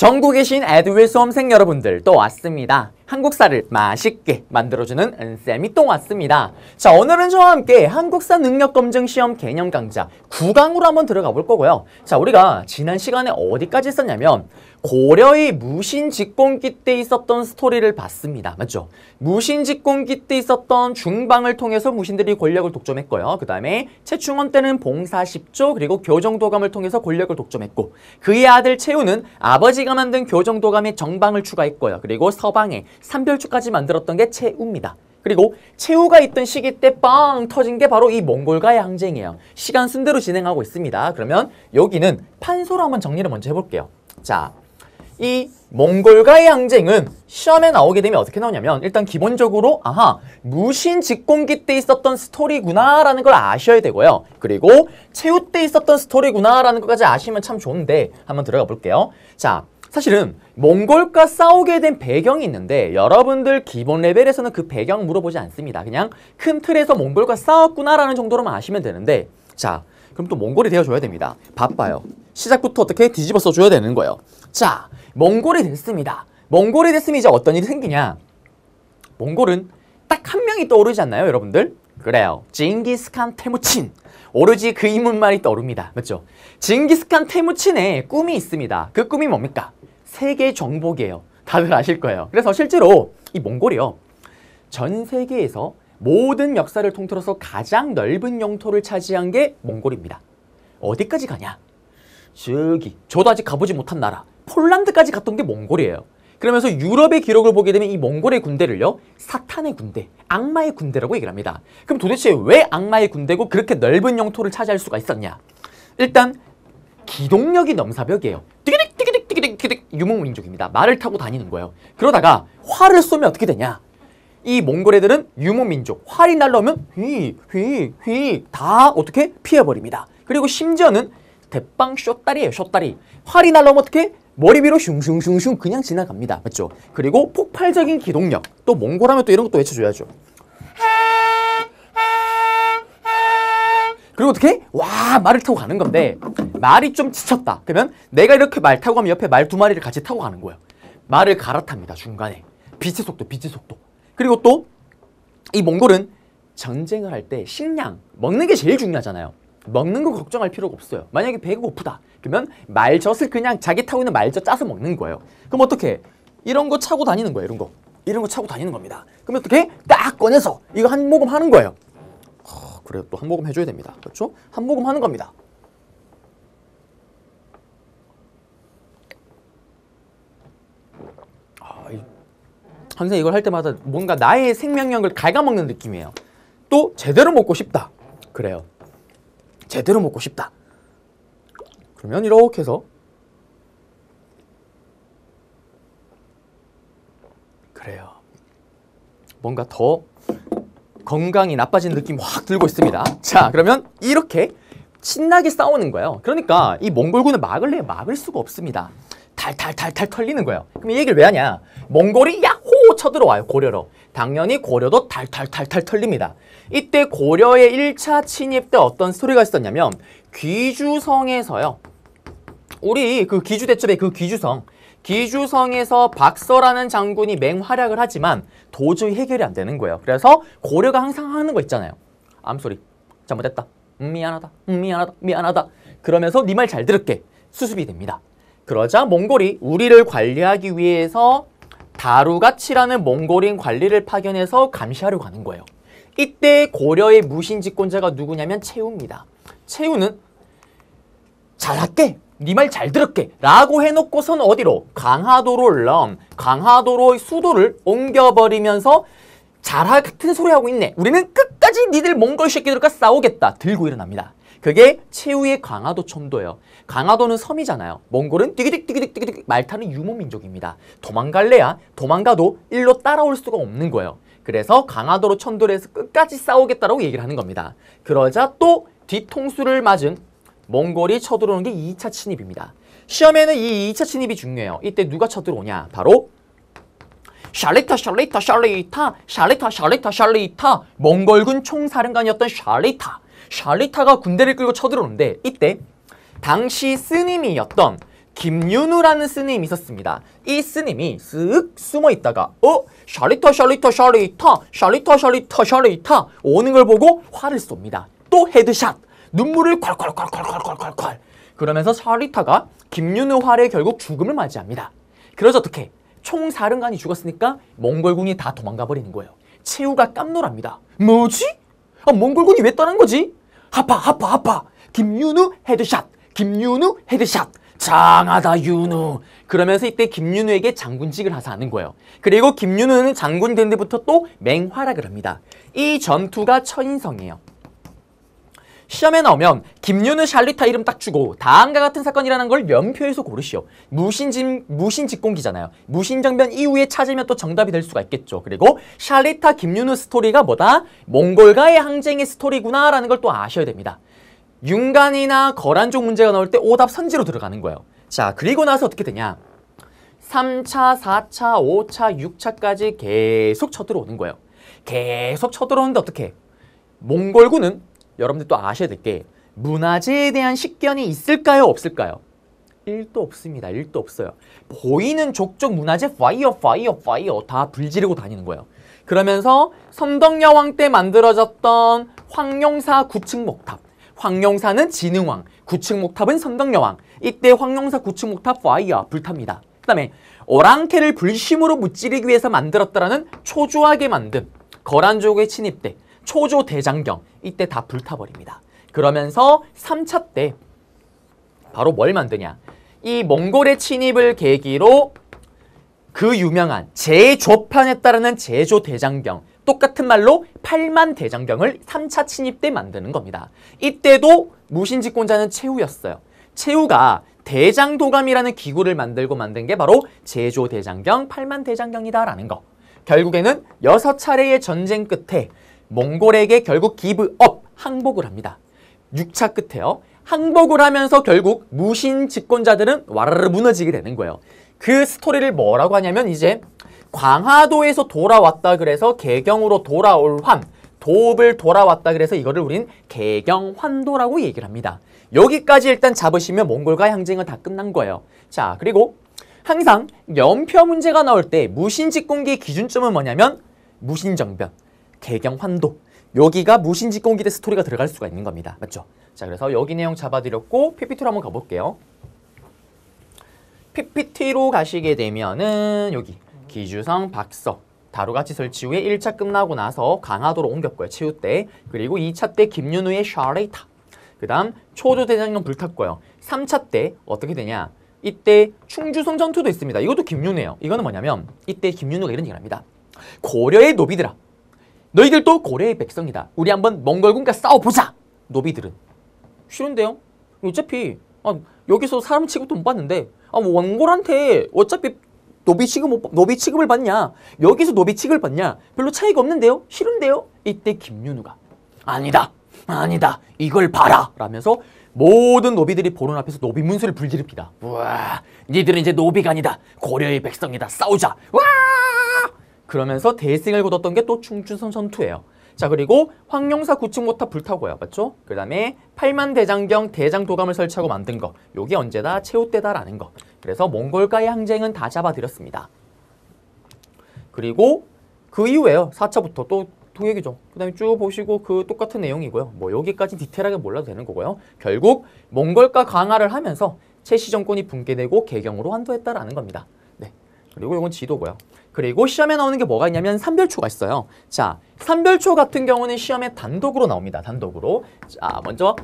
전국에 계신 에드윌 수험생 여러분들 또 왔습니다. 한국사를 맛있게 만들어주는 은쌤이 또 왔습니다. 자, 오늘은 저와 함께 한국사 능력검증 시험 개념 강좌 9강으로 한번 들어가 볼 거고요. 자, 우리가 지난 시간에 어디까지 했었냐면 고려의 무신직공기 때 있었던 스토리를 봤습니다. 맞죠? 무신직공기 때 있었던 중방을 통해서 무신들이 권력을 독점했고요. 그 다음에 최충원 때는 봉사 십조 그리고 교정도감을 통해서 권력을 독점했고 그의 아들 최우는 아버지가 만든 교정도감의 정방을 추가했고요. 그리고 서방에 삼별주까지 만들었던 게 체우입니다. 그리고 체우가 있던 시기 때 빵 터진 게 바로 이 몽골과의 항쟁이에요. 시간 순대로 진행하고 있습니다. 그러면 여기는 판소로 한번 정리를 먼저 해볼게요. 자, 이 몽골과의 항쟁은 시험에 나오게 되면 어떻게 나오냐면 일단 기본적으로 아하 무신 직공기 때 있었던 스토리구나라는 걸 아셔야 되고요. 그리고 최후 때 있었던 스토리구나라는 것까지 아시면 참 좋은데 한번 들어가 볼게요. 자 사실은 몽골과 싸우게 된 배경이 있는데 여러분들 기본 레벨에서는 그 배경 물어보지 않습니다. 그냥 큰 틀에서 몽골과 싸웠구나라는 정도로만 아시면 되는데 자 그럼 또 몽골이 되어줘야 됩니다. 바빠요. 시작부터 어떻게 뒤집어 써줘야 되는 거예요. 자 몽골이 됐습니다. 몽골이 됐으면 이제 어떤 일이 생기냐 몽골은 딱 한 명이 떠오르지 않나요 여러분들? 그래요. 징기스칸 테무친. 오로지 그 인물만이 떠오릅니다. 맞죠? 징기스칸 태무친의 꿈이 있습니다. 그 꿈이 뭡니까? 세계 정복이에요. 다들 아실 거예요. 그래서 실제로 이 몽골이요. 전 세계에서 모든 역사를 통틀어서 가장 넓은 영토를 차지한 게 몽골입니다. 어디까지 가냐? 저기 저도 아직 가보지 못한 나라 폴란드까지 갔던 게 몽골이에요. 그러면서 유럽의 기록을 보게 되면 이 몽골의 군대를요 사탄의 군대, 악마의 군대라고 얘기를 합니다. 그럼 도대체 왜 악마의 군대고 그렇게 넓은 영토를 차지할 수가 있었냐? 일단 기동력이 넘사벽이에요. 띠기딕 띠기딕 띠기딕 띠기딕 유목민족입니다. 말을 타고 다니는 거예요. 그러다가 활을 쏘면 어떻게 되냐? 이 몽골 애들은 유목민족 활이 날라오면 휘휘휘 다 어떻게 피해버립니다. 그리고 심지어는 대빵 쇼다리예요. 쇼다리. 활이 날라오면 어떻게 머리 위로 슝슝슝슝 그냥 지나갑니다. 맞죠? 그리고 폭발적인 기동력. 또 몽골 하면 또 이런 것도 외쳐줘야죠. 그리고 어떻게? 와 말을 타고 가는 건데 말이 좀 지쳤다. 그러면 내가 이렇게 말 타고 가면 옆에 말 두 마리를 같이 타고 가는 거예요. 말을 갈아탑니다. 중간에. 빛의 속도, 빛의 속도. 그리고 또 이 몽골은 전쟁을 할 때 식량, 먹는 게 제일 중요하잖아요. 먹는 거 걱정할 필요가 없어요. 만약에 배가 고프다. 그러면 말젖을 그냥 자기 타고 있는 말젖 짜서 먹는 거예요. 그럼 어떻게? 이런 거 차고 다니는 거예요. 이런 거. 이런 거 차고 다니는 겁니다. 그럼 어떻게? 딱 꺼내서 이거 한 모금 하는 거예요. 그래도 또한 모금 해줘야 됩니다. 그렇죠? 한 모금 하는 겁니다. 아, 이, 항상 이걸 할 때마다 뭔가 나의 생명력을 갉아먹는 느낌이에요. 또 제대로 먹고 싶다. 그래요. 제대로 먹고 싶다. 그러면 이렇게 해서 그래요. 뭔가 더 건강이 나빠진 느낌 확 들고 있습니다. 자, 그러면 이렇게 신나게 싸우는 거예요. 그러니까 이몽골군은 막을래 막을 수가 없습니다. 탈탈탈탈 털리는 거예요. 그럼 이 얘기를 왜 하냐? 몽골이 야호 쳐들어와요, 고려로. 당연히 고려도 탈탈탈탈 털립니다. 이때 고려의 1차 침입 때 어떤 스토리가 있었냐면 귀주성에서요. 우리 그귀주대첩의그 귀주성 기주성에서 박서라는 장군이 맹활약을 하지만 도저히 해결이 안 되는 거예요. 그래서 고려가 항상 하는 거 있잖아요. 암소리 잘못했다. 음, 미안하다. 음, 미안하다. 미안하다. 그러면서 네 말 잘 들을게. 수습이 됩니다. 그러자 몽골이 우리를 관리하기 위해서 다루가치라는 몽골인 관리를 파견해서 감시하려고 하는 거예요. 이때 고려의 무신 집권자가 누구냐면 채우입니다. 채우는 잘할게 니말잘 네 들을게 라고 해놓고선 어디로? 강화도로 올라온 음, 강화도로의 수도를 옮겨버리면서 자라 같은 소리 하고 있네 우리는 끝까지 니들 몽골 새끼들과 싸우겠다 들고 일어납니다 그게 최후의 강화도 첨도예요. 강화도는 섬이잖아요. 몽골은 띠기딕띠기띠기 말타는 유목민족입니다. 도망갈래야 도망가도 일로 따라올 수가 없는 거예요. 그래서 강화도로 천도를 해서 끝까지 싸우겠다라고 얘기를 하는 겁니다. 그러자 또 뒤통수를 맞은 몽골이 쳐들어오는 게 2차 침입입니다. 시험에는 이 2차 침입이 중요해요. 이때 누가 쳐들어오냐? 바로 샬리타 샬리타 샬리타 샬리타 샬리타 샬리타 몽골군 총사령관이었던 샬리타 샬리타가 군대를 끌고 쳐들어오는데 이때 당시 스님이었던 김윤우라는 스님이 있었습니다. 이 스님이 쓱 숨어 있다가 어? 샬리타 샬리타 샬리타 샬리타 샬리타 샬리타 오는 걸 보고 화를 쏩니다. 또 헤드샷 눈물을 콸콸콸콸콸콸콸콸 그러면서 사리타가 김윤의 활에 결국 죽음을 맞이합니다. 그래서 어떻게? 총사령관이 죽었으니까 몽골군이 다 도망가 버리는 거예요. 최후가 깜놀합니다. 뭐지? 아, 몽골군이 왜 떠난 거지? 하파 하파 하파 김윤우 헤드샷 김윤우 헤드샷 장하다 윤우 그러면서 이때 김윤우에게 장군직을 하사하는 거예요 그리고 김윤우는 장군 된 데부터 또 맹활약을 합니다 이 전투가 처인성이에요 시험에 나오면 김윤우 샬리타 이름 딱 주고 다음과 같은 사건이라는 걸 연표에서 고르시오. 무신진, 무신직공기잖아요. 무신정변 이후에 찾으면 또 정답이 될 수가 있겠죠. 그리고 샬리타 김윤우 스토리가 뭐다? 몽골과의 항쟁의 스토리구나 라는 걸 또 아셔야 됩니다. 윤간이나 거란족 문제가 나올 때 오답 선지로 들어가는 거예요. 자, 그리고 나서 어떻게 되냐? 3차, 4차, 5차, 6차까지 계속 쳐들어오는 거예요. 계속 쳐들어오는데 어떻게? 몽골군은 여러분들 또 아셔야 될 게 문화재에 대한 식견이 있을까요? 없을까요? 1도 없습니다. 1도 없어요. 보이는 족족 문화재 파이어 파이어 파이어 다 불지르고 다니는 거예요. 그러면서 선덕여왕 때 만들어졌던 황룡사 구층목탑 황룡사는 진흥왕, 구층목탑은 선덕여왕 이때 황룡사 구층목탑 파이어 불탑니다. 그 다음에 오랑캐를 불심으로 무찌르기 위해서 만들었다라는 초조하게 만든 거란족의 침입 때 초조 대장경 이때 다 불타버립니다. 그러면서 3차 때 바로 뭘 만드냐 이 몽골의 침입을 계기로 그 유명한 제조판에 따르는 제조 대장경 똑같은 말로 팔만 대장경을 3차 침입 때 만드는 겁니다. 이때도 무신집권자는 최후였어요. 최후가 대장도감이라는 기구를 만들고 만든 게 바로 제조대장경 팔만 대장경이다라는 거. 결국에는 여섯 차례의 전쟁 끝에 몽골에게 결국 기브업, 항복을 합니다. 6차 끝에요. 항복을 하면서 결국 무신 집권자들은 와르르 무너지게 되는 거예요. 그 스토리를 뭐라고 하냐면 이제 광화도에서 돌아왔다 그래서 개경으로 돌아올 환, 도읍을 돌아왔다 그래서 이거를 우린 개경환도라고 얘기를 합니다. 여기까지 일단 잡으시면 몽골과의 항쟁은 다 끝난 거예요. 자, 그리고 항상 연표 문제가 나올 때무신집권기의 기준점은 뭐냐면 무신정변, 개경 환도 여기가 무신직공기대 스토리가 들어갈 수가 있는 겁니다. 맞죠? 자 그래서 여기 내용 잡아드렸고 PPT로 한번 가볼게요. PPT로 가시게 되면은 여기 기주성 박석 다루같이 설치 후에 1차 끝나고 나서 강화도로 옮겼고요. 치우 때. 그리고 2차 때 김윤우의 샤레이타. 그 다음 초조대장경 불탔고요. 3차 때 어떻게 되냐. 이때 충주성 전투도 있습니다. 이것도 김윤우예요. 이거는 뭐냐면 이때 김윤우가 이런 얘기를 합니다. 고려의 노비들아. 너희들도 고래의 백성이다. 우리 한번 몽골군과 싸워보자. 노비들은 쉬운데요? 어차피 아, 여기서 사람 취급도 못 받는데 아, 뭐 원골한테 어차피 노비 취급 노비 취급을 받냐 여기서 노비 취급을 받냐 별로 차이가 없는데요? 싫은데요? 이때 김윤우가 아니다 아니다 이걸 봐라 라면서 모든 노비들이 보는 앞에서 노비 문서를 불지릅니다. 우와, 니들은 이제 노비가 아니다. 고려의 백성이다. 싸우자. 와! 그러면서 대승을 거뒀던 게 또 충춘선 전투예요. 자 그리고 황룡사 구층모탑 불타고요. 맞죠? 그 다음에 팔만 대장경 대장도감을 설치하고 만든 거. 요게 언제다? 최후 때다라는 거. 그래서 몽골과의 항쟁은 다 잡아들였습니다. 그리고 그 이후에요. 4차부터 또 동액이죠. 그 다음에 쭉 보시고 그 똑같은 내용이고요. 뭐 여기까지 디테일하게 몰라도 되는 거고요. 결국 몽골과 강화를 하면서 최시 정권이 붕괴되고 개경으로 환도했다라는 겁니다. 네. 그리고 이건 지도고요. 그리고 시험에 나오는 게 뭐가 있냐면 삼별초가 있어요. 자, 삼별초 같은 경우는 시험에 단독으로 나옵니다. 단독으로. 자, 먼저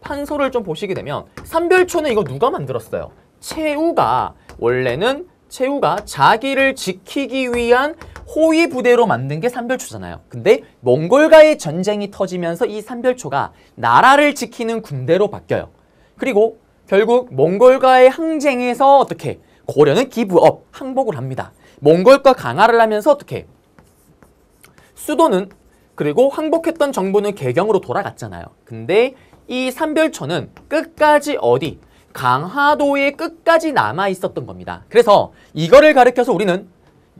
판소를 좀 보시게 되면 삼별초는 이거 누가 만들었어요? 최우가 원래는 최우가 자기를 지키기 위한 호위 부대로 만든 게 삼별초잖아요. 근데 몽골과의 전쟁이 터지면서 이 삼별초가 나라를 지키는 군대로 바뀌어요. 그리고 결국 몽골과의 항쟁에서 어떻게 고려는 기부업 항복을 합니다. 몽골과 강화를 하면서 어떻게 수도는 그리고 항복했던 정부는 개경으로 돌아갔잖아요. 근데 이 삼별천은 끝까지 어디? 강화도의 끝까지 남아 있었던 겁니다. 그래서 이거를 가르켜서 우리는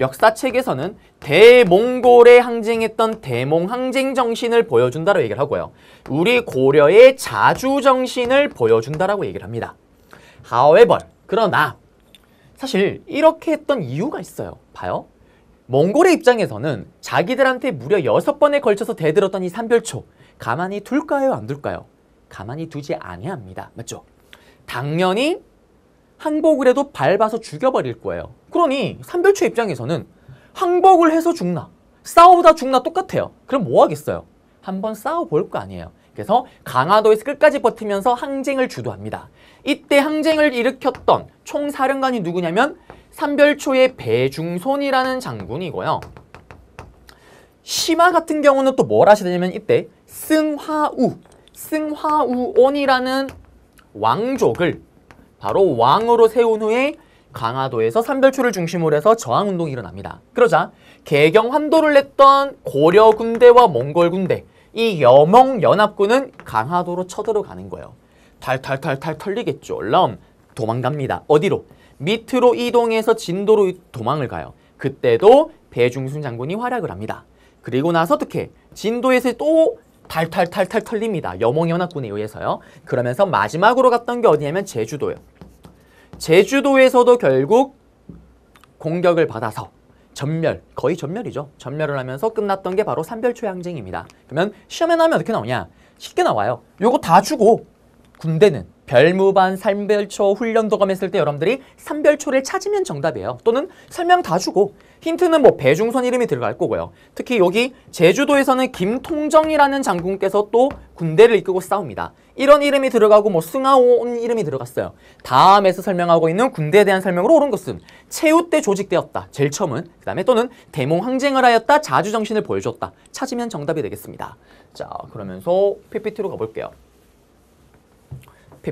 역사책에서는 대몽골에 항쟁했던 대몽항쟁 정신을 보여준다라고 얘기를 하고요. 우리 고려의 자주 정신을 보여준다라고 얘기를 합니다. However, 그러나 사실 이렇게 했던 이유가 있어요. 봐요. 몽골의 입장에서는 자기들한테 무려 여섯 번에 걸쳐서 대들었던 이 삼별초 가만히 둘까요 안 둘까요? 가만히 두지 않아야 합니다. 맞죠? 당연히 항복을 해도 밟아서 죽여버릴 거예요. 그러니 삼별초 입장에서는 항복을 해서 죽나 싸우다 죽나 똑같아요. 그럼 뭐 하겠어요? 한번 싸워볼 거 아니에요. 그래서 강화도에서 끝까지 버티면서 항쟁을 주도합니다. 이때 항쟁을 일으켰던 총사령관이 누구냐면 삼별초의 배중손이라는 장군이고요. 시마 같은 경우는 또 뭘 하시게 되냐면 이때 승화우, 승화우온이라는 왕족을 바로 왕으로 세운 후에 강화도에서 삼별초를 중심으로 해서 저항운동이 일어납니다. 그러자 개경 환도를 냈던 고려 군대와 몽골 군대 이 여몽연합군은 강화도로 쳐들어가는 거예요. 탈탈탈탈 털리겠죠. 럼 도망갑니다. 어디로? 밑으로 이동해서 진도로 도망을 가요. 그때도 배중순 장군이 활약을 합니다. 그리고 나서 어떻게? 진도에서 또 탈탈탈탈 털립니다. 여몽연합군에 의해서요. 그러면서 마지막으로 갔던 게 어디냐면 제주도예요. 제주도에서도 결국 공격을 받아서 전멸, 거의 전멸이죠. 전멸을 하면서 끝났던 게 바로 삼별초향쟁입니다 그러면 시험에 나오면 어떻게 나오냐? 쉽게 나와요. 요거 다 주고 군대는 별무반 삼별초 훈련 도감했을 때 여러분들이 삼별초를 찾으면 정답이에요. 또는 설명 다 주고 힌트는 뭐 배중선 이름이 들어갈 거고요. 특히 여기 제주도에서는 김통정이라는 장군께서 또 군대를 이끌고 싸웁니다. 이런 이름이 들어가고 뭐 승하온 이름이 들어갔어요. 다음에서 설명하고 있는 군대에 대한 설명으로 옳은 것은 최후 때 조직되었다. 제일 처음은 그 다음에 또는 대몽 항쟁을 하였다. 자주정신을 보여줬다. 찾으면 정답이 되겠습니다. 자 그러면서 PPT로 가볼게요.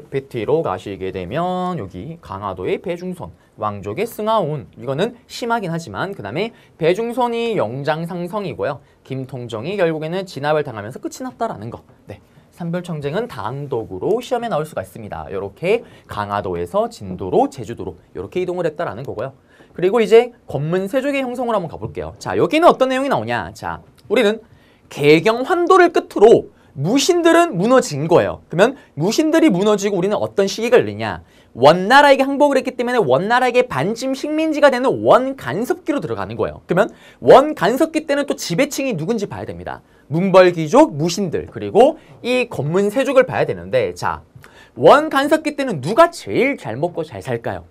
PPT로 가시게 되면 여기 강화도의 배중선, 왕족의 승하운 이거는 심하긴 하지만 그 다음에 배중선이 영장상성이고요. 김통정이 결국에는 진압을 당하면서 끝이 났다라는 거. 네. 삼별청쟁은 단독으로 시험에 나올 수가 있습니다. 이렇게 강화도에서 진도로 제주도로 이렇게 이동을 했다라는 거고요. 그리고 이제 검문 세족의 형성을 한번 가볼게요. 자 여기는 어떤 내용이 나오냐. 자 우리는 개경 환도를 끝으로 무신들은 무너진 거예요. 그러면 무신들이 무너지고 우리는 어떤 시기가 열리냐. 원나라에게 항복을 했기 때문에 원나라에게 반쯤 식민지가 되는 원간섭기로 들어가는 거예요. 그러면 원간섭기 때는 또 지배층이 누군지 봐야 됩니다. 문벌귀족 무신들, 그리고 이 검문 세족을 봐야 되는데 자, 원간섭기 때는 누가 제일 잘 먹고 잘 살까요?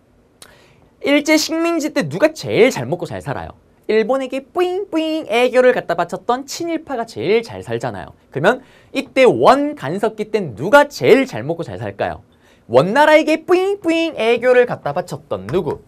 일제 식민지 때 누가 제일 잘 먹고 잘 살아요? 일본에게 뿌잉뿌잉 애교를 갖다 바쳤던 친일파가 제일 잘 살잖아요. 그러면 이때 원 간섭기 땐 누가 제일 잘 먹고 잘 살까요? 원나라에게 뿌잉뿌잉 애교를 갖다 바쳤던 누구?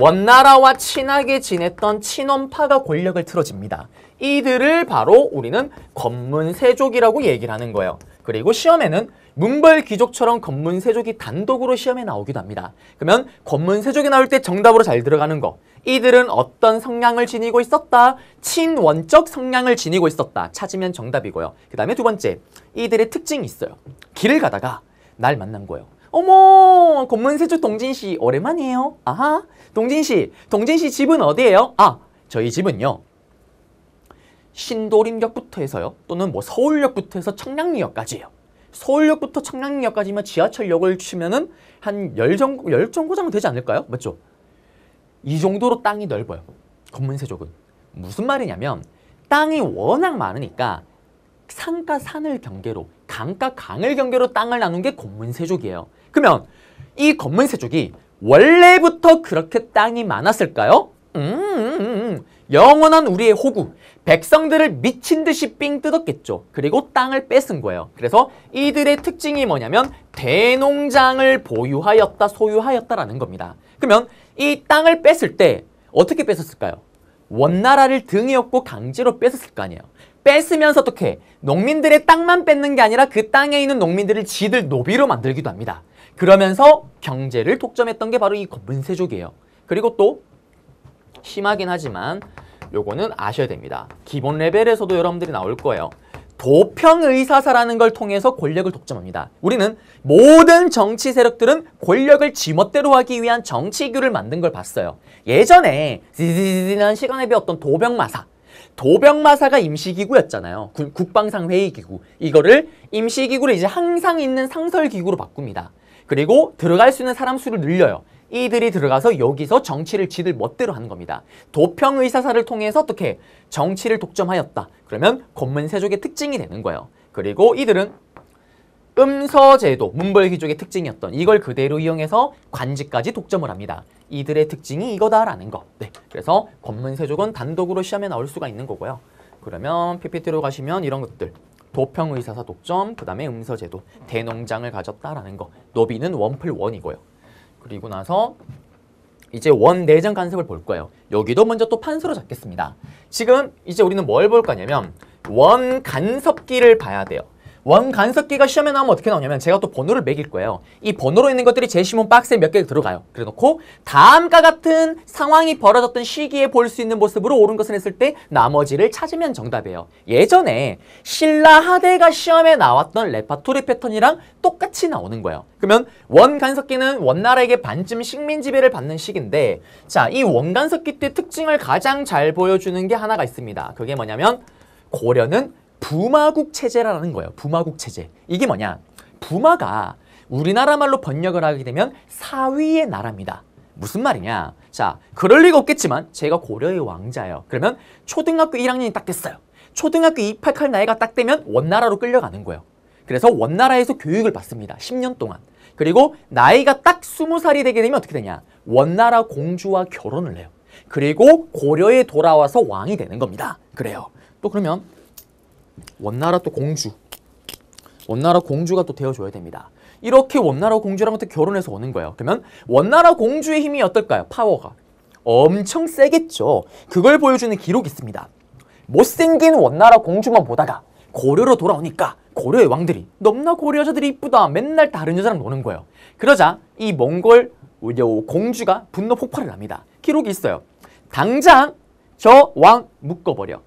원나라와 친하게 지냈던 친원파가 권력을 틀어집니다. 이들을 바로 우리는 검문세족이라고 얘기를 하는 거예요. 그리고 시험에는 문벌 귀족처럼 검문 세족이 단독으로 시험에 나오기도 합니다. 그러면 검문 세족이 나올 때 정답으로 잘 들어가는 거 이들은 어떤 성향을 지니고 있었다 친원적 성향을 지니고 있었다 찾으면 정답이고요. 그 다음에 두 번째 이들의 특징이 있어요. 길을 가다가 날 만난 거예요. 어머 검문 세족 동진 씨 오랜만이에요. 아하 동진 씨 동진 씨 집은 어디예요? 아 저희 집은요 신도림역부터 해서요 또는 뭐 서울역부터 해서 청량리역까지예요. 서울역부터 청량역까지만 지하철역을 치면은 한 열정 열정 정도 되지 않을까요? 맞죠? 이 정도로 땅이 넓어요. 검문세족은 무슨 말이냐면 땅이 워낙 많으니까 산과 산을 경계로 강과 강을 경계로 땅을 나눈 게 검문세족이에요. 그러면 이 검문세족이 원래부터 그렇게 땅이 많았을까요? 음, 음, 음, 음. 영원한 우리의 호구, 백성들을 미친 듯이 삥 뜯었겠죠. 그리고 땅을 뺏은 거예요. 그래서 이들의 특징이 뭐냐면 대농장을 보유하였다, 소유하였다라는 겁니다. 그러면 이 땅을 뺏을 때 어떻게 뺏었을까요? 원나라를 등에 업고 강제로 뺏었을 거 아니에요. 뺏으면서 어떻게 농민들의 땅만 뺏는 게 아니라 그 땅에 있는 농민들을 지들 노비로 만들기도 합니다. 그러면서 경제를 독점했던 게 바로 이권 문세족이에요. 그리고 또 심하긴 하지만 요거는 아셔야 됩니다. 기본 레벨에서도 여러분들이 나올 거예요. 도평의사사라는 걸 통해서 권력을 독점합니다. 우리는 모든 정치 세력들은 권력을 지멋대로 하기 위한 정치규를 만든 걸 봤어요. 예전에 지난 지지지 시간에 배웠던 도병마사 도병마사가 임시기구였잖아요. 국방상회의기구. 이거를 임시기구를 이제 항상 있는 상설기구로 바꿉니다. 그리고 들어갈 수 있는 사람 수를 늘려요. 이들이 들어가서 여기서 정치를 지들 멋대로 하는 겁니다. 도평 의사사를 통해서 어떻게 정치를 독점하였다. 그러면 권문세족의 특징이 되는 거예요. 그리고 이들은 음서제도, 문벌귀족의 특징이었던 이걸 그대로 이용해서 관직까지 독점을 합니다. 이들의 특징이 이거다라는 거. 네, 그래서 권문세족은 단독으로 시험에 나올 수가 있는 거고요. 그러면 PPT로 가시면 이런 것들. 도평의사사 독점, 그 다음에 음서제도, 대농장을 가졌다라는 거. 노비는 원플 원이고요. 그리고 나서 이제 원 내장 간섭을 볼 거예요. 여기도 먼저 또 판서로 잡겠습니다. 지금 이제 우리는 뭘 볼 거냐면 원 간섭기를 봐야 돼요. 원간섭기가 시험에 나오면 어떻게 나오냐면 제가 또 번호를 매길 거예요. 이 번호로 있는 것들이 제시문 박스에 몇개가 들어가요. 그래놓고 다음과 같은 상황이 벌어졌던 시기에 볼 수 있는 모습으로 옳은 것을 했을 때 나머지를 찾으면 정답이에요. 예전에 신라 하대가 시험에 나왔던 레파토리 패턴이랑 똑같이 나오는 거예요. 그러면 원간섭기는 원나라에게 반쯤 식민 지배를 받는 시기인데 자, 이 원간섭기 때 특징을 가장 잘 보여주는 게 하나가 있습니다. 그게 뭐냐면 고려는 부마국 체제라는 거예요. 부마국 체제. 이게 뭐냐? 부마가 우리나라 말로 번역을 하게 되면 사위의 나라입니다. 무슨 말이냐? 자, 그럴 리가 없겠지만 제가 고려의 왕자예요. 그러면 초등학교 1학년이 딱 됐어요. 초등학교 입학할 나이가 딱 되면 원나라로 끌려가는 거예요. 그래서 원나라에서 교육을 받습니다. 10년 동안. 그리고 나이가 딱 20살이 되게 되면 어떻게 되냐? 원나라 공주와 결혼을 해요. 그리고 고려에 돌아와서 왕이 되는 겁니다. 그래요. 또 그러면 원나라 또 공주 원나라 공주가 또 되어줘야 됩니다. 이렇게 원나라 공주랑부터 결혼해서 오는 거예요. 그러면 원나라 공주의 힘이 어떨까요? 파워가 엄청 세겠죠. 그걸 보여주는 기록이 있습니다. 못생긴 원나라 공주만 보다가 고려로 돌아오니까 고려의 왕들이 넘나 고려 여자들이 이쁘다 맨날 다른 여자랑 노는 거예요. 그러자 이 몽골 공주가 분노 폭발을 합니다. 기록이 있어요. 당장 저 왕 묶어버려.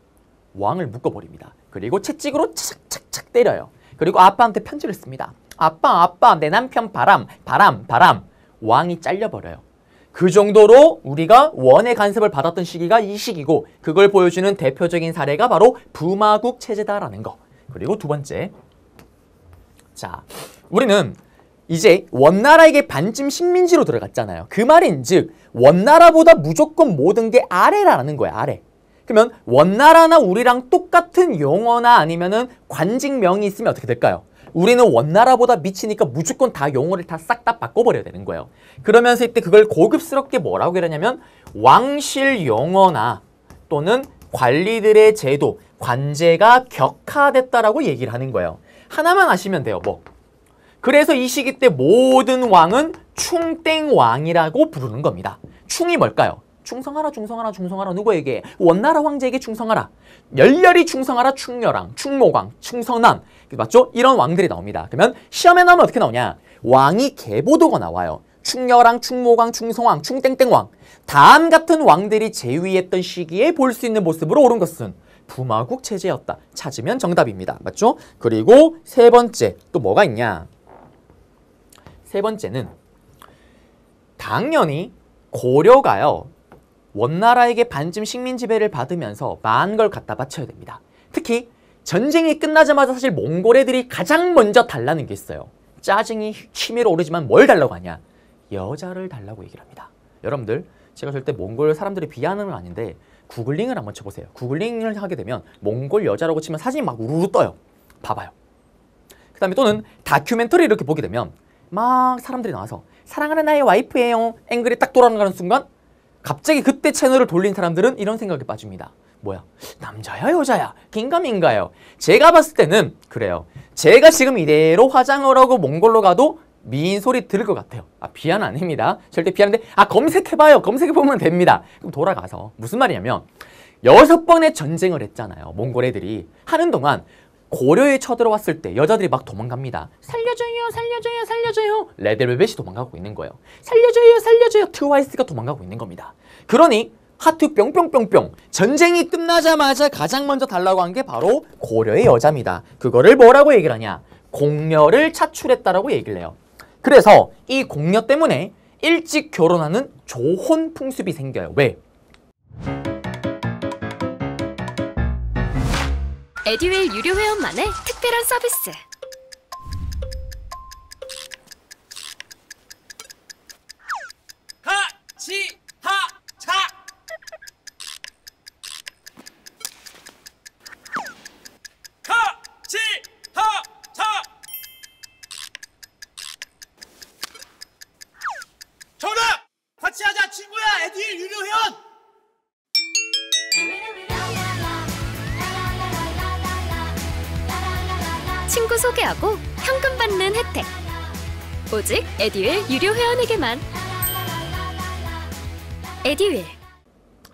왕을 묶어버립니다. 그리고 채찍으로 착착착 때려요. 그리고 아빠한테 편지를 씁니다. 아빠 아빠 내 남편 바람 바람 바람 왕이 잘려버려요. 그 정도로 우리가 원의 간섭을 받았던 시기가 이 시기고 그걸 보여주는 대표적인 사례가 바로 부마국 체제다라는 거. 그리고 두 번째 자 우리는 이제 원나라에게 반쯤 식민지로 들어갔잖아요. 그 말인즉 원나라보다 무조건 모든 게 아래라는 거야 아래. 그러면 원나라나 우리랑 똑같은 용어나 아니면은 관직명이 있으면 어떻게 될까요? 우리는 원나라보다 미치니까 무조건 다 용어를 다 싹 다 바꿔버려야 되는 거예요. 그러면서 이때 그걸 고급스럽게 뭐라고 그러냐면 왕실 용어나 또는 관리들의 제도, 관제가 격화됐다라고 얘기를 하는 거예요. 하나만 아시면 돼요. 뭐 그래서 이 시기 때 모든 왕은 충땡왕이라고 부르는 겁니다. 충이 뭘까요? 충성하라 충성하라 충성하라 누구에게? 원나라 황제에게 충성하라. 열렬히 충성하라 충렬왕, 충모광, 충성남 맞죠? 이런 왕들이 나옵니다. 그러면 시험에 나오면 어떻게 나오냐? 왕이 개보도가 나와요. 충렬왕, 충모왕, 충성왕, 충땡땡왕 다음 같은 왕들이 제위했던 시기에 볼 수 있는 모습으로 옳은 것은 부마국 체제였다. 찾으면 정답입니다. 맞죠? 그리고 세 번째 또 뭐가 있냐? 세 번째는 당연히 고려가요. 원나라에게 반쯤 식민 지배를 받으면서 많은 걸 갖다 바쳐야 됩니다. 특히 전쟁이 끝나자마자 사실 몽골 애들이 가장 먼저 달라는 게 있어요. 짜증이 치밀어 오르지만 뭘 달라고 하냐? 여자를 달라고 얘기를 합니다. 여러분들 제가 절대 몽골 사람들이 비하는 건 아닌데 구글링을 한번 쳐보세요. 구글링을 하게 되면 몽골 여자라고 치면 사진이 막 우르르 떠요. 봐봐요. 그 다음에 또는 다큐멘터리 이렇게 보게 되면 막 사람들이 나와서 사랑하는 나의 와이프예요. 앵글이 딱 돌아가는 순간 갑자기 그때 채널을 돌린 사람들은 이런 생각에 빠집니다. 뭐야? 남자야 여자야? 긴가민가요? 제가 봤을 때는 그래요. 제가 지금 이대로 화장을 하고 몽골로 가도 미인 소리 들을 것 같아요. 아 비하는 아닙니다. 절대 비하는데 아 검색해봐요. 검색해보면 됩니다. 그럼 돌아가서 무슨 말이냐면 여섯 번의 전쟁을 했잖아요. 몽골 애들이 하는 동안 고려에 쳐들어왔을 때 여자들이 막 도망갑니다. 살려줘요, 살려줘요, 살려줘요. 레드벨벳이 도망가고 있는 거예요. 살려줘요, 살려줘요. 트와이스가 도망가고 있는 겁니다. 그러니 하트 뿅뿅뿅뿅 전쟁이 끝나자마자 가장 먼저 달라고 한 게 바로 고려의 여자입니다. 그거를 뭐라고 얘기를 하냐? 공녀를 차출했다라고 얘기를 해요. 그래서 이 공녀 때문에 일찍 결혼하는 조혼 풍습이 생겨요. 왜? 에듀웰 유료 회원만의 특별한 서비스. 하, 시, 하, 차. 하, 시, 하, 차. 정답! 같이 하자, 친구야! 에듀웰 유료 회원! 친구 소개하고 현금 받는 혜택 오직 에듀윌 유료 회원에게만 에듀윌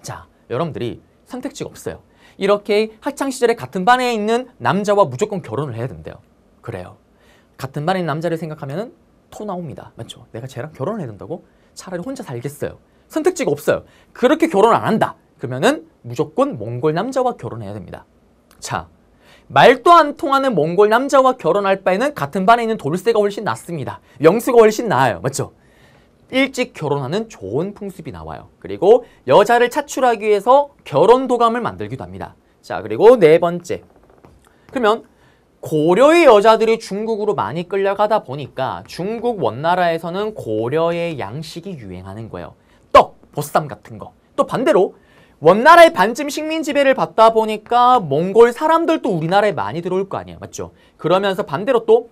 자 여러분들이 선택지가 없어요 이렇게 학창시절에 같은 반에 있는 남자와 무조건 결혼을 해야 된대요 그래요 같은 반에 남자를 생각하면 토 나옵니다 맞죠? 내가 쟤랑 결혼을 해야 된다고? 차라리 혼자 살겠어요 선택지가 없어요 그렇게 결혼 안 한다 그러면은 무조건 몽골 남자와 결혼해야 됩니다 자 말도 안 통하는 몽골 남자와 결혼할 바에는 같은 반에 있는 돌쇠가 훨씬 낫습니다. 영수가 훨씬 나아요. 맞죠? 일찍 결혼하는 좋은 풍습이 나와요. 그리고 여자를 차출하기 위해서 결혼 도감을 만들기도 합니다. 자, 그리고 네 번째. 그러면 고려의 여자들이 중국으로 많이 끌려가다 보니까 중국 원나라에서는 고려의 양식이 유행하는 거예요. 떡, 보쌈 같은 거. 또 반대로 원나라의 반쯤 식민 지배를 받다 보니까 몽골 사람들도 우리나라에 많이 들어올 거 아니에요. 맞죠? 그러면서 반대로 또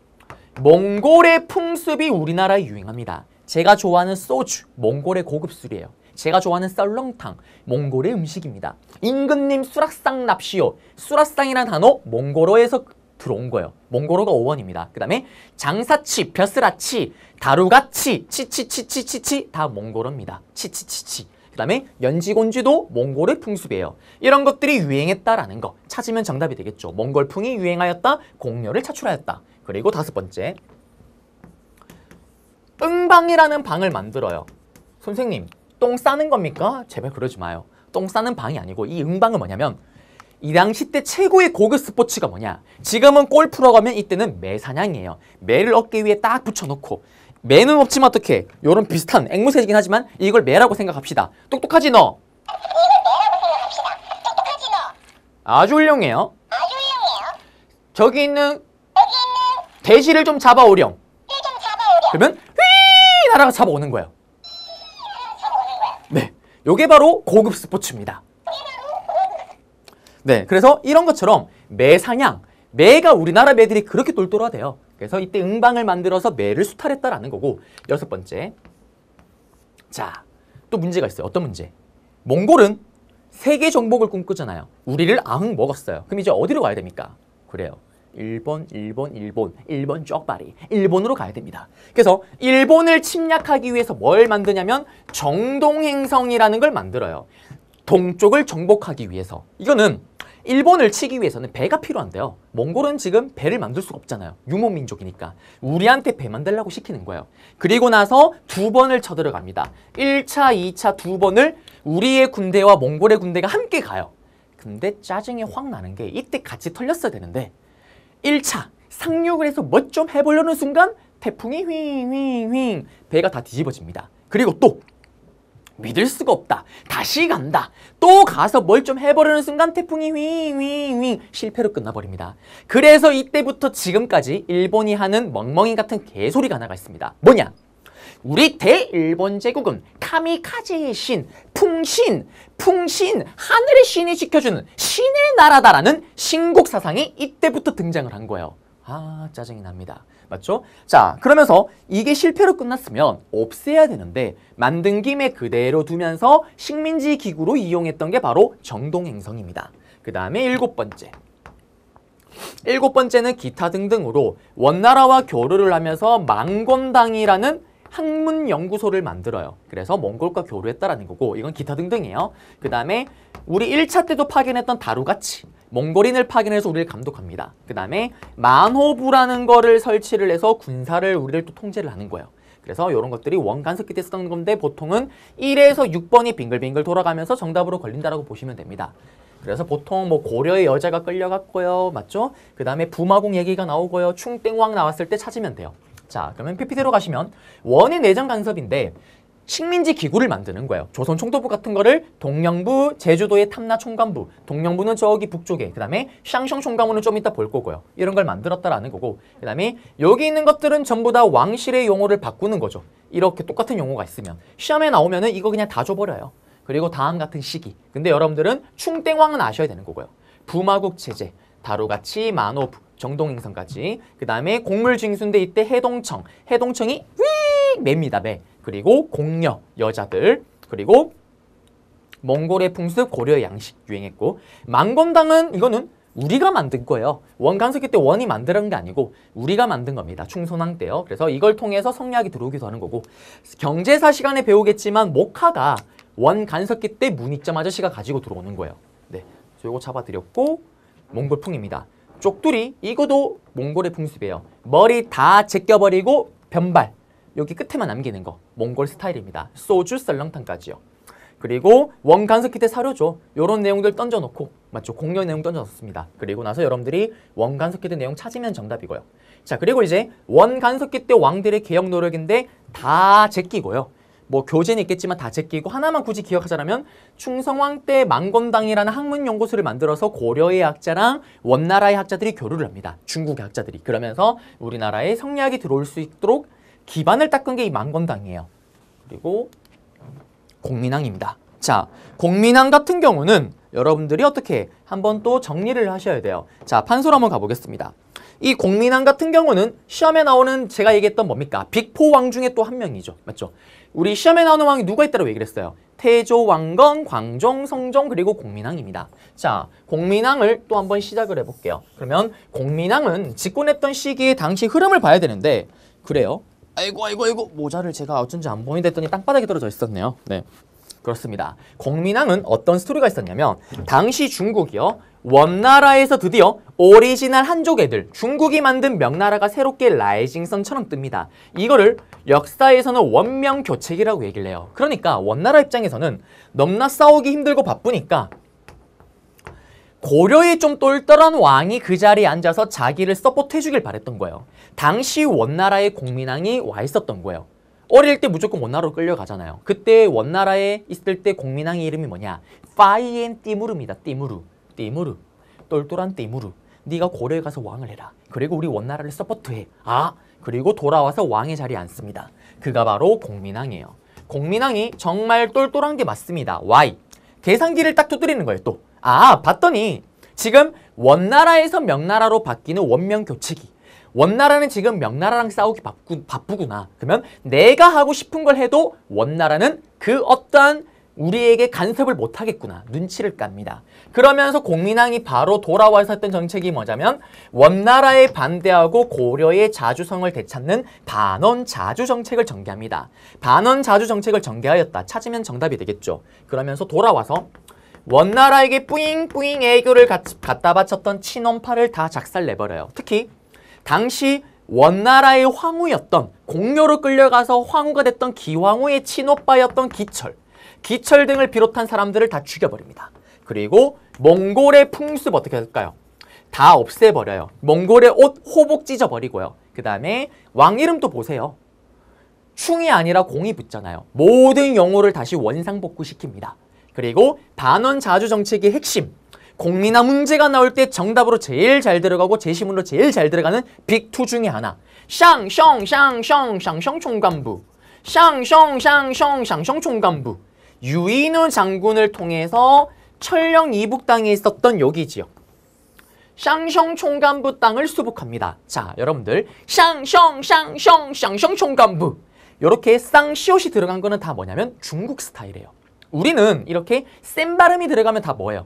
몽골의 풍습이 우리나라에 유행합니다. 제가 좋아하는 소주, 몽골의 고급 술이에요. 제가 좋아하는 썰렁탕, 몽골의 음식입니다. 임금님 수락상 납시오. 수락상이라는 단어 몽골어에서 들어온 거예요. 몽골어가 5원입니다. 그 다음에 장사치, 벼슬아치, 다루가치, 치 치치치치치치 다 몽골어입니다. 치치치치. 그다음에 연지곤지도 몽골의 풍습이에요. 이런 것들이 유행했다라는 거 찾으면 정답이 되겠죠. 몽골풍이 유행하였다, 공녀를 차출하였다. 그리고 다섯 번째, 똥방이라는 방을 만들어요. 선생님, 똥 싸는 겁니까? 제발 그러지 마요. 똥 싸는 방이 아니고 이 응방은 뭐냐면 이 당시 때 최고의 고급 스포츠가 뭐냐? 지금은 골프로 가면 이때는 매사냥이에요. 매를 어깨 위에 딱 붙여놓고 매는 없지만 어떻게 요런 비슷한 앵무새이긴 하지만 이걸 매라고 생각합시다. 똑똑하지 너? 이걸 매라고 생각합시다. 똑똑하지 너? 아주 훌륭해요. 아주 훌륭해요. 저기 있는 여기 있는 돼지를 좀 잡아오렴. 띠좀 네, 잡아오렴. 그러면 휘 날아가 잡아오는 거예요. 네. 요게 바로 고급 스포츠입니다. 네, 그래서 이런 것처럼 매사냥, 매가 우리나라 매들이 그렇게 똘똘하대요. 그래서 이때 응방을 만들어서 매를 수탈했다라는 거고 여섯 번째 자, 또 문제가 있어요. 어떤 문제? 몽골은 세계 정복을 꿈꾸잖아요. 우리를 아 먹었어요. 그럼 이제 어디로 가야 됩니까? 그래요. 일본, 일본, 일본, 일본 쪽발이 일본으로 가야 됩니다. 그래서 일본을 침략하기 위해서 뭘 만드냐면 정동행성이라는 걸 만들어요. 동쪽을 정복하기 위해서. 이거는 일본을 치기 위해서는 배가 필요한데요. 몽골은 지금 배를 만들 수가 없잖아요. 유목민족이니까. 우리한테 배 만들라고 시키는 거예요. 그리고 나서 두 번을 쳐들어갑니다. 1차, 2차 두 번을 우리의 군대와 몽골의 군대가 함께 가요. 근데 짜증이 확 나는 게 이때 같이 털렸어야 되는데 1차 상륙을 해서 뭐좀 해보려는 순간 태풍이 휘잉 휘 배가 다 뒤집어집니다. 그리고 또 믿을 수가 없다. 다시 간다. 또 가서 뭘 좀 해버리는 순간 태풍이 윙윙윙 실패로 끝나버립니다. 그래서 이때부터 지금까지 일본이 하는 멍멍이 같은 개소리가 나가 있습니다. 뭐냐? 우리 대일본 제국은 카미카제의 신, 풍신, 풍신, 하늘의 신이 지켜주는 신의 나라다라는 신곡 사상이 이때부터 등장을 한 거예요. 아 짜증이 납니다. 맞죠? 자, 그러면서 이게 실패로 끝났으면 없애야 되는데 만든 김에 그대로 두면서 식민지 기구로 이용했던 게 바로 정동행성입니다. 그 다음에 일곱 번째. 일곱 번째는 기타 등등으로 원나라와 교류를 하면서 망건당이라는 학문연구소를 만들어요. 그래서 몽골과 교류했다라는 거고 이건 기타 등등이에요. 그 다음에 우리 1차 때도 파견했던 다루가치 몽골인을 파견해서 우리를 감독합니다. 그 다음에 만호부라는 거를 설치를 해서 군사를 우리를 또 통제를 하는 거예요. 그래서 이런 것들이 원간섭기 때 쓰던 건데 보통은 1에서 6번이 빙글빙글 돌아가면서 정답으로 걸린다라고 보시면 됩니다. 그래서 보통 뭐 고려의 여자가 끌려갔고요. 맞죠? 그 다음에 부마공 얘기가 나오고요. 충땡왕 나왔을 때 찾으면 돼요. 자, 그러면 PPT로 가시면 원의 내정 간섭인데 식민지 기구를 만드는 거예요. 조선 총독부 같은 거를 동령부, 제주도의 탐나 총감부 동령부는 저기 북쪽에, 그 다음에 샹샹 총감부는 좀 이따 볼 거고요. 이런 걸 만들었다라는 거고, 그 다음에 여기 있는 것들은 전부 다 왕실의 용어를 바꾸는 거죠. 이렇게 똑같은 용어가 있으면. 시험에 나오면은 이거 그냥 다 줘버려요. 그리고 다음 같은 시기. 근데 여러분들은 충땡왕은 아셔야 되는 거고요. 부마국 체제, 다루같이만호부 정동행성까지. 그 다음에 공물징수인데 이때 해동청. 해동청이 휘! 매입니다. 매. 그리고 공녀, 여자들. 그리고 몽골의 풍습, 고려의 양식 유행했고 망검당은 이거는 우리가 만든 거예요. 원간석기 때 원이 만드는 게 아니고 우리가 만든 겁니다. 충선왕 때요. 그래서 이걸 통해서 성리학이 들어오기도 하는 거고 경제사 시간에 배우겠지만 목화가 원간석기 때 문익점 아저씨가 가지고 들어오는 거예요. 네, 요거 잡아드렸고 몽골풍입니다. 쪽두리 이거도 몽골의 풍습이에요. 머리 다 제껴버리고 변발 여기 끝에만 남기는 거 몽골 스타일입니다. 소주 썰렁탕까지요. 그리고 원간석 기대 사료죠. 요런 내용들 던져놓고 맞죠? 공연 내용 던져놨습니다. 그리고 나서 여러분들이 원간석 기대 내용 찾으면 정답이고요. 자 그리고 이제 원간석 기대 왕들의 개혁 노력인데 다 제끼고요. 뭐 교재는 있겠지만 다 제끼고 하나만 굳이 기억하자면 충성왕 때 망건당이라는 학문연구소를 만들어서 고려의 학자랑 원나라의 학자들이 교류를 합니다. 중국의 학자들이. 그러면서 우리나라에 성리학이 들어올 수 있도록 기반을 닦은 게 이 만건당이에요. 그리고 공민왕입니다. 자, 공민왕 같은 경우는 여러분들이 어떻게 한 번 또 정리를 하셔야 돼요. 자, 판소를 한번 가보겠습니다. 이 공민왕 같은 경우는 시험에 나오는 제가 얘기했던 뭡니까? 빅포 왕 중에 또 한 명이죠. 맞죠? 우리 시험에 나오는 왕이 누가 있다고 얘기를 했어요? 태조, 왕건, 광종, 성종 그리고 공민왕입니다. 자, 공민왕을 또 한 번 시작을 해볼게요. 그러면 공민왕은 집권했던 시기의 당시 흐름을 봐야 되는데 그래요. 아이고 아이고 아이고 모자를 제가 어쩐지 안 보인다 했더니 땅바닥에 떨어져 있었네요. 네. 그렇습니다. 공민왕은 어떤 스토리가 있었냐면 당시 중국이요. 원나라에서 드디어 오리지널 한족 애들 중국이 만든 명나라가 새롭게 라이징선처럼 뜹니다. 이거를 역사에서는 원명교책이라고 얘기를 해요. 그러니까 원나라 입장에서는 넘나 싸우기 힘들고 바쁘니까 고려의 좀 똘똘한 왕이 그 자리에 앉아서 자기를 서포트해주길 바랬던 거예요. 당시 원나라의 공민왕이 와 있었던 거예요. 어릴 때 무조건 원나라로 끌려가잖아요. 그때 원나라에 있을 때 공민왕의 이름이 뭐냐? 파이엔 띠무르입니다. 띠무르. 띠무르. 똘똘한 띠무르. 네가 고려에 가서 왕을 해라. 그리고 우리 원나라를 서포트해. 아, 그리고 돌아와서 왕의 자리에 앉습니다. 그가 바로 공민왕이에요. 공민왕이 정말 똘똘한 게 맞습니다. 와이. 계산기를 딱 두드리는 거예요, 또. 아 봤더니 지금 원나라에서 명나라로 바뀌는 원명 교체기 원나라는 지금 명나라랑 싸우기 바쁘, 바쁘구나 그러면 내가 하고 싶은 걸 해도 원나라는 그 어떠한 우리에게 간섭을 못하겠구나 눈치를 깝니다 그러면서 공민왕이 바로 돌아와서 했던 정책이 뭐냐면 원나라에 반대하고 고려의 자주성을 되찾는 반원자주 정책을 전개합니다 반원자주 정책을 전개하였다 찾으면 정답이 되겠죠 그러면서 돌아와서 원나라에게 뿌잉뿌잉 애교를 갖다 바쳤던 친원파를 다 작살내버려요. 특히 당시 원나라의 황후였던 공녀로 끌려가서 황후가 됐던 기황후의 친오빠였던 기철 기철 등을 비롯한 사람들을 다 죽여버립니다. 그리고 몽골의 풍습 어떻게 할까요? 다 없애버려요. 몽골의 옷 호복 찢어버리고요. 그 다음에 왕 이름도 보세요. 충이 아니라 공이 붙잖아요. 모든 영호를 다시 원상복구시킵니다. 그리고 반원 자주 정책의 핵심 공리나 문제가 나올 때 정답으로 제일 잘 들어가고 제시문으로 제일 잘 들어가는 빅투 중에 하나 샹샹샹샹샹샹 총관부 샹샹샹샹샹 총관부 유인우 장군을 통해서 철령 이북 땅에 있었던 여기 지역 샹숑 총관부 땅을 수복합니다. 자, 여러분들 샹숑 샹숑 샹숑 총관부 이렇게 쌍시옷이 들어간 거는 다 뭐냐면 중국 스타일이에요. 우리는 이렇게 센 발음이 들어가면 다 뭐예요?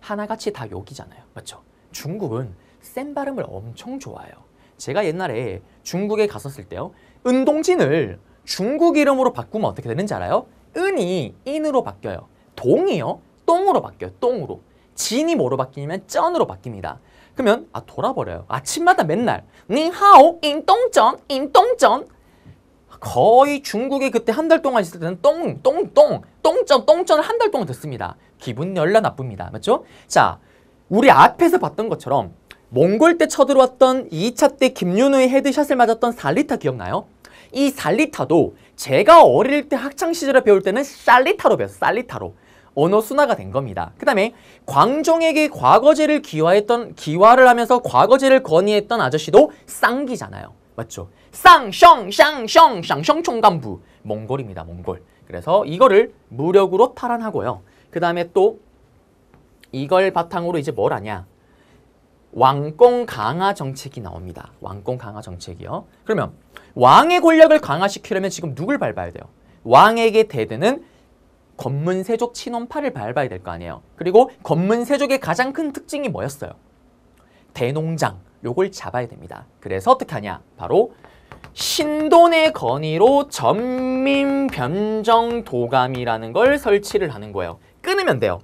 하나같이 다 욕이잖아요. 맞죠? 중국은 센 발음을 엄청 좋아해요. 제가 옛날에 중국에 갔었을 때요. 은동진을 중국 이름으로 바꾸면 어떻게 되는지 알아요? 은이 인으로 바뀌어요. 동이요? 똥으로 바뀌어요. 똥으로. 진이 뭐로 바뀌냐면 쩐으로 바뀝니다. 그러면 아 돌아버려요. 아침마다 맨날 니하오 인똥전인똥전 거의 중국에 그때 한 달 동안 있을 때는 똥, 똥, 똥, 똥점, 똥점을 한 달 동안 듣습니다. 기분 열나 나쁩니다. 맞죠? 자, 우리 앞에서 봤던 것처럼 몽골 때 쳐들어왔던 2차 때 김윤우의 헤드샷을 맞았던 살리타 기억나요? 이 살리타도 제가 어릴 때 학창시절에 배울 때는 살리타로 배웠어요. 살리타로. 언어 순화가 된 겁니다. 그 다음에 광종에게 과거제를 기화했던, 기화를 하면서 과거제를 건의했던 아저씨도 쌍기잖아요. 맞죠? 쌍숑, 쌍숑, 쌍숑 총감부 몽골입니다. 몽골. 그래서 이거를 무력으로 탈환하고요. 그 다음에 또 이걸 바탕으로 이제 뭘 하냐? 왕권 강화 정책이 나옵니다. 왕권 강화 정책이요. 그러면 왕의 권력을 강화시키려면 지금 누굴 밟아야 돼요? 왕에게 대드는 검문세족 친원파를 밟아야 될 거 아니에요. 그리고 검문세족의 가장 큰 특징이 뭐였어요? 대농장. 요걸 잡아야 됩니다. 그래서 어떻게 하냐? 바로 신돈의 건의로 전민 변정 도감이라는 걸 설치를 하는 거예요. 끊으면 돼요.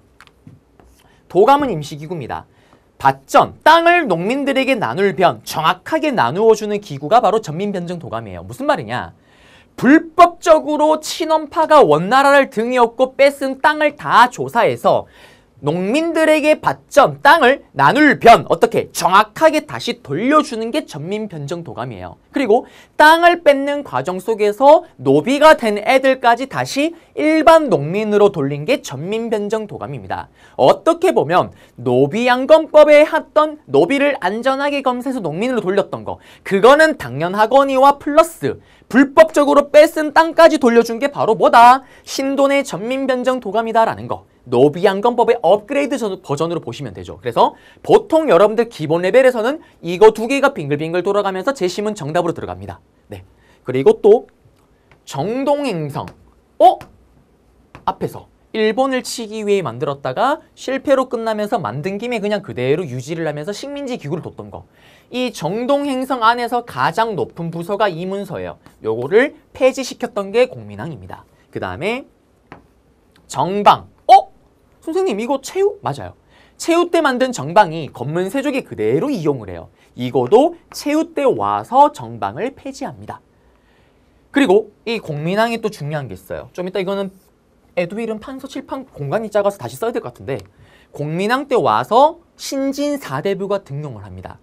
도감은 임시기구입니다. 밭전, 땅을 농민들에게 나눌 변, 정확하게 나누어주는 기구가 바로 전민변정 도감이에요. 무슨 말이냐? 불법적으로 친원파가 원나라를 등에 업고 뺏은 땅을 다 조사해서 농민들에게 받점 땅을 나눌 변 어떻게 정확하게 다시 돌려주는 게 전민 변정 도감이에요. 그리고 땅을 뺏는 과정 속에서 노비가 된 애들까지 다시 일반 농민으로 돌린 게 전민 변정 도감입니다. 어떻게 보면 노비 양검법에 했던 노비를 안전하게 검사해서 농민으로 돌렸던 거 그거는 당연하거니와 플러스 불법적으로 뺏은 땅까지 돌려준 게 바로 뭐다? 신돈의 전민 변정 도감이다라는 거. 노비안검법의 업그레이드 버전으로 보시면 되죠. 그래서 보통 여러분들 기본 레벨에서는 이거 두 개가 빙글빙글 돌아가면서 제시문 정답으로 들어갑니다. 네. 그리고 또 정동행성. 어? 앞에서 일본을 치기 위해 만들었다가 실패로 끝나면서 만든 김에 그냥 그대로 유지를 하면서 식민지 기구를 뒀던 거. 이 정동행성 안에서 가장 높은 부서가 이 문서예요. 요거를 폐지시켰던 게 공민왕입니다. 그 다음에 정방. 선생님 이거 최후? 맞아요. 최후 때 만든 정방이 검문 세족이 그대로 이용을 해요. 이거도 최후 때 와서 정방을 폐지합니다. 그리고 이공민왕이또 중요한 게 있어요. 좀 이따 이거는 에드윌은 판서 칠판 공간이 작아서 다시 써야 될 것 같은데 공민왕때 와서 신진 4대부가 등용을 합니다.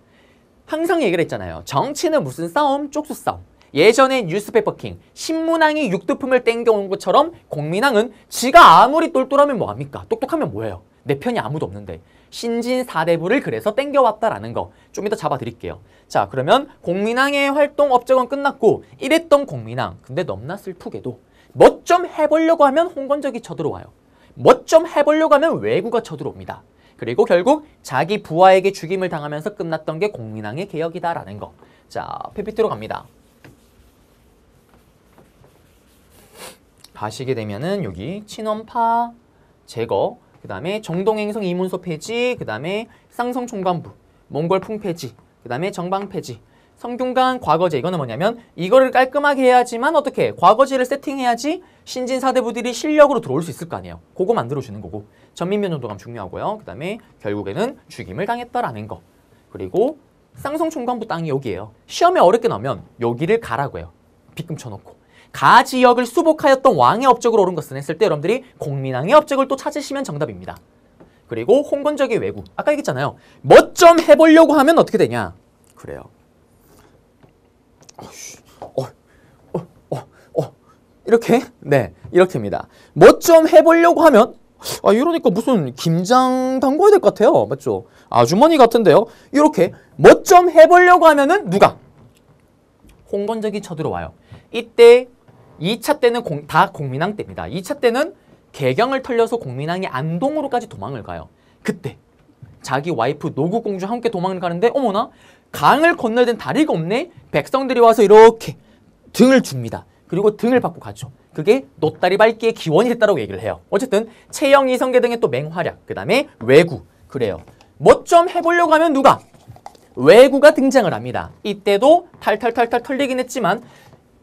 항상 얘기를 했잖아요. 정치는 무슨 싸움? 쪽수 싸움. 예전에 뉴스페퍼킹, 신문왕이 육두품을 땡겨온 것처럼 공민왕은 지가 아무리 똘똘하면 뭐합니까? 똑똑하면 뭐예요? 내 편이 아무도 없는데 신진 4대부를 그래서 땡겨왔다라는 거 좀 이따 잡아드릴게요. 자 그러면 공민왕의 활동 업적은 끝났고 이랬던 공민왕 근데 넘나 슬프게도 멋좀 뭐 해보려고 하면 홍건적이 쳐들어와요. 멋좀 뭐 해보려고 하면 외구가 쳐들어옵니다. 그리고 결국 자기 부하에게 죽임을 당하면서 끝났던 게 공민왕의 개혁이다라는 거. 자, 페피트로 갑니다. 가시게 되면은 여기 친원파 제거 그 다음에 정동행성 이문소 폐지 그 다음에 쌍성총관부 몽골 풍폐지 그 다음에 정방폐지 성균관 과거제 이거는 뭐냐면 이거를 깔끔하게 해야지만 어떻게 과거제를 세팅해야지 신진 사대부들이 실력으로 들어올 수 있을 거 아니에요. 그거 만들어주는 거고 전민면정도감 중요하고요. 그 다음에 결국에는 죽임을 당했다라는 거 그리고 쌍성총관부 땅이 여기예요. 시험에 어렵게 나오면 여기를 가라고 해요. 빚금 쳐놓고 가 지역을 수복하였던 왕의 업적을 오른것은 했을 때 여러분들이 공민왕의 업적을 또 찾으시면 정답입니다. 그리고 홍건적의 왜구. 아까 얘기했잖아요. 멋좀 뭐 해보려고 하면 어떻게 되냐. 그래요. 어, 어, 어, 어, 어. 이렇게? 네, 이렇게입니다. 멋좀 뭐 해보려고 하면 아 이러니까 무슨 김장 담궈야 될 것 같아요. 맞죠? 아주머니 같은데요. 이렇게 멋좀 뭐 해보려고 하면은 누가? 홍건적이 쳐들어와요. 이때 2차 때는 공, 다 공민왕 때입니다. 2차 때는 개경을 털려서 공민왕이 안동으로까지 도망을 가요. 그때 자기 와이프 노구공주 함께 도망을 가는데 어머나 강을 건너든 다리가 없네? 백성들이 와서 이렇게 등을 줍니다. 그리고 등을 받고 가죠. 그게 노다리 밟기의 기원이 됐다고 얘기를 해요. 어쨌든 채영, 이성계 등의 또 맹활약, 그 다음에 외구 그래요. 뭐 좀 해보려고 하면 누가? 외구가 등장을 합니다. 이때도 탈탈탈탈 털리긴 했지만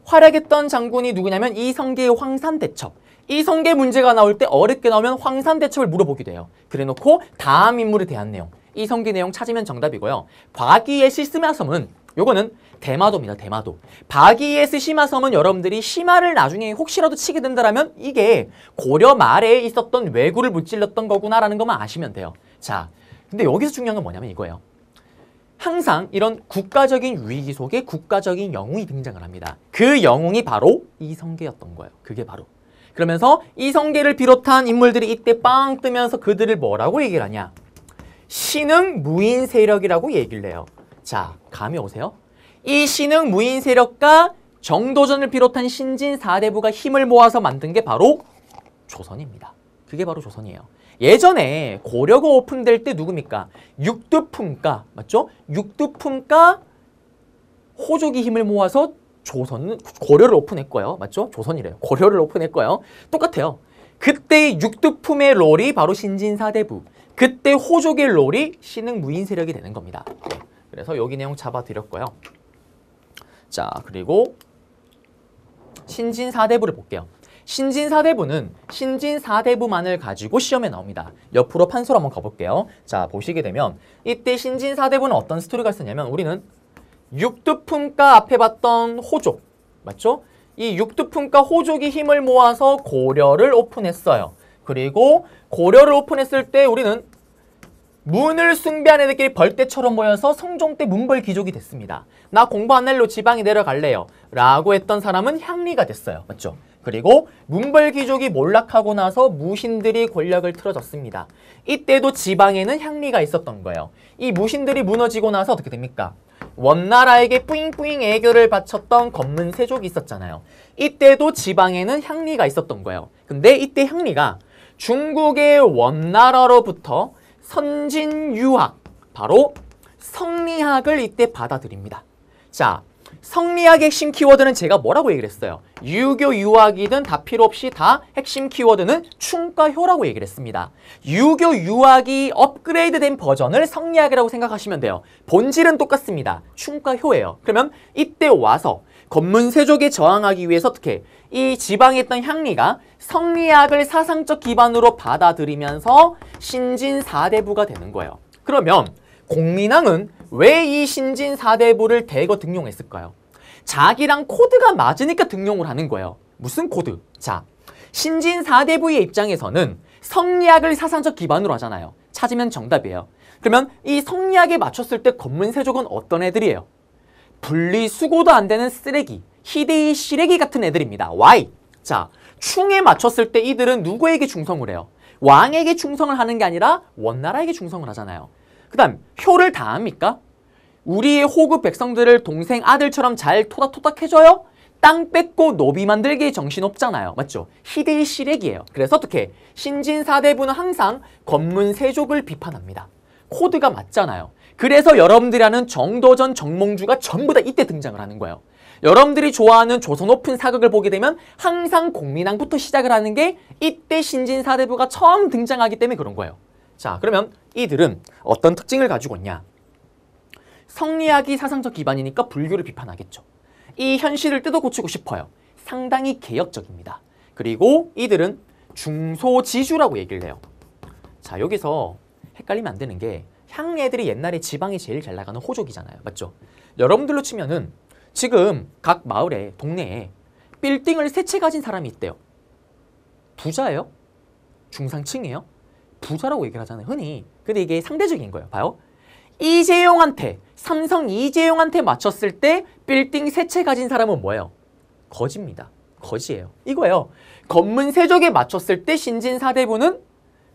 활약했던 장군이 누구냐면 이성계의 황산대첩. 이성계 문제가 나올 때 어렵게 나오면 황산대첩을 물어보기도 해요. 그래놓고 다음 인물에 대한 내용, 이성계 내용 찾으면 정답이고요. 과기의 시스마섬은 요거는 대마도입니다. 대마도. 바기에스 시마섬은 여러분들이 시마를 나중에 혹시라도 치게 된다면 이게 고려 말에 있었던 왜구를 무찔렀던 거구나라는 것만 아시면 돼요. 자, 근데 여기서 중요한 건 뭐냐면 이거예요. 항상 이런 국가적인 위기 속에 국가적인 영웅이 등장을 합니다. 그 영웅이 바로 이성계였던 거예요. 그게 바로. 그러면서 이성계를 비롯한 인물들이 이때 빵 뜨면서 그들을 뭐라고 얘기를 하냐. 신흥 무인 세력이라고 얘기를 해요. 자, 감이 오세요? 이 신흥 무인 세력과 정도전을 비롯한 신진 사대부가 힘을 모아서 만든 게 바로 조선입니다. 그게 바로 조선이에요. 예전에 고려가 오픈될 때 누굽니까? 육두품가 맞죠? 육두품가 호족이 힘을 모아서 조선 고려를 오픈했고요. 맞죠? 조선이래요. 고려를 오픈했고요. 똑같아요. 그때 육두품의 롤이 바로 신진사대부 그때 호족의 롤이 신흥 무인 세력이 되는 겁니다. 그래서 여기 내용 잡아드렸고요. 자 그리고 신진사대부를 볼게요. 신진사대부는 신진사대부만을 가지고 시험에 나옵니다. 옆으로 판소로 한번 가볼게요. 자, 보시게 되면 이때 신진사대부는 어떤 스토리가 있었냐면 우리는 육두품가 앞에 봤던 호족, 맞죠? 이 육두품가 호족이 힘을 모아서 고려를 오픈했어요. 그리고 고려를 오픈했을 때 우리는 문을 숭배한 애들끼리 벌떼처럼 모여서 성종 때 문벌 귀족이 됐습니다. 나 공부 안 할로 지방에 내려갈래요. 라고 했던 사람은 향리가 됐어요. 맞죠? 그리고 문벌귀족이 몰락하고 나서 무신들이 권력을 틀어졌습니다. 이때도 지방에는 향리가 있었던 거예요. 이 무신들이 무너지고 나서 어떻게 됩니까? 원나라에게 뿌잉뿌잉 애교를 바쳤던 검문 세족이 있었잖아요. 이때도 지방에는 향리가 있었던 거예요. 근데 이때 향리가 중국의 원나라로부터 선진유학, 바로 성리학을 이때 받아들입니다. 자, 성리학의 핵심 키워드는 제가 뭐라고 얘기를 했어요? 유교 유학이든 다 필요 없이 다 핵심 키워드는 충과효라고 얘기를 했습니다. 유교 유학이 업그레이드된 버전을 성리학이라고 생각하시면 돼요. 본질은 똑같습니다. 충과효예요. 그러면 이때 와서 검문세족에 저항하기 위해서 어떻게 이 지방에 있던 향리가 성리학을 사상적 기반으로 받아들이면서 신진 사대부가 되는 거예요. 그러면 공민왕은 왜 이 신진 사대부를 대거 등용했을까요? 자기랑 코드가 맞으니까 등용을 하는 거예요. 무슨 코드? 자, 신진 4대 부의 입장에서는 성리학을 사상적 기반으로 하잖아요. 찾으면 정답이에요. 그러면 이 성리학에 맞췄을 때 검문세족은 어떤 애들이에요? 분리수고도안 되는 쓰레기, 희대의 시래기 같은 애들입니다. Why? 자, 충에 맞췄을 때 이들은 누구에게 충성을 해요? 왕에게 충성을 하는 게 아니라 원나라에게 충성을 하잖아요. 그 다음, 효를 다합니까? 우리 의 호급 백성들을 동생 아들처럼 잘 토닥토닥 해줘요? 땅 뺏고 노비 만들기 정신없잖아요. 맞죠? 희대의시렉이에요 그래서 어떻게? 신진사대부는 항상 검문 세족을 비판합니다. 코드가 맞잖아요. 그래서 여러분들이 라는 정도전 정몽주가 전부 다 이때 등장을 하는 거예요. 여러분들이 좋아하는 조선 오픈 사극을 보게 되면 항상 공민왕부터 시작을 하는 게 이때 신진사대부가 처음 등장하기 때문에 그런 거예요. 자, 그러면 이들은 어떤 특징을 가지고 있냐? 성리학이 사상적 기반이니까 불교를 비판하겠죠. 이 현실을 뜯어 고치고 싶어요. 상당히 개혁적입니다. 그리고 이들은 중소지주라고 얘기를 해요. 자 여기서 헷갈리면 안 되는 게향례들이 옛날에 지방이 제일 잘 나가는 호족이잖아요. 맞죠? 여러분들로 치면은 지금 각 마을에 동네에 빌딩을 세 채 가진 사람이 있대요. 부자예요? 중상층이에요? 부자라고 얘기를 하잖아요. 흔히. 근데 이게 상대적인 거예요. 봐요. 이재용한테 삼성 이재용한테 맞췄을 때 빌딩 세 채 가진 사람은 뭐예요? 거지입니다. 거지예요. 이거예요. 검문 세족에 맞췄을 때 신진 사대부는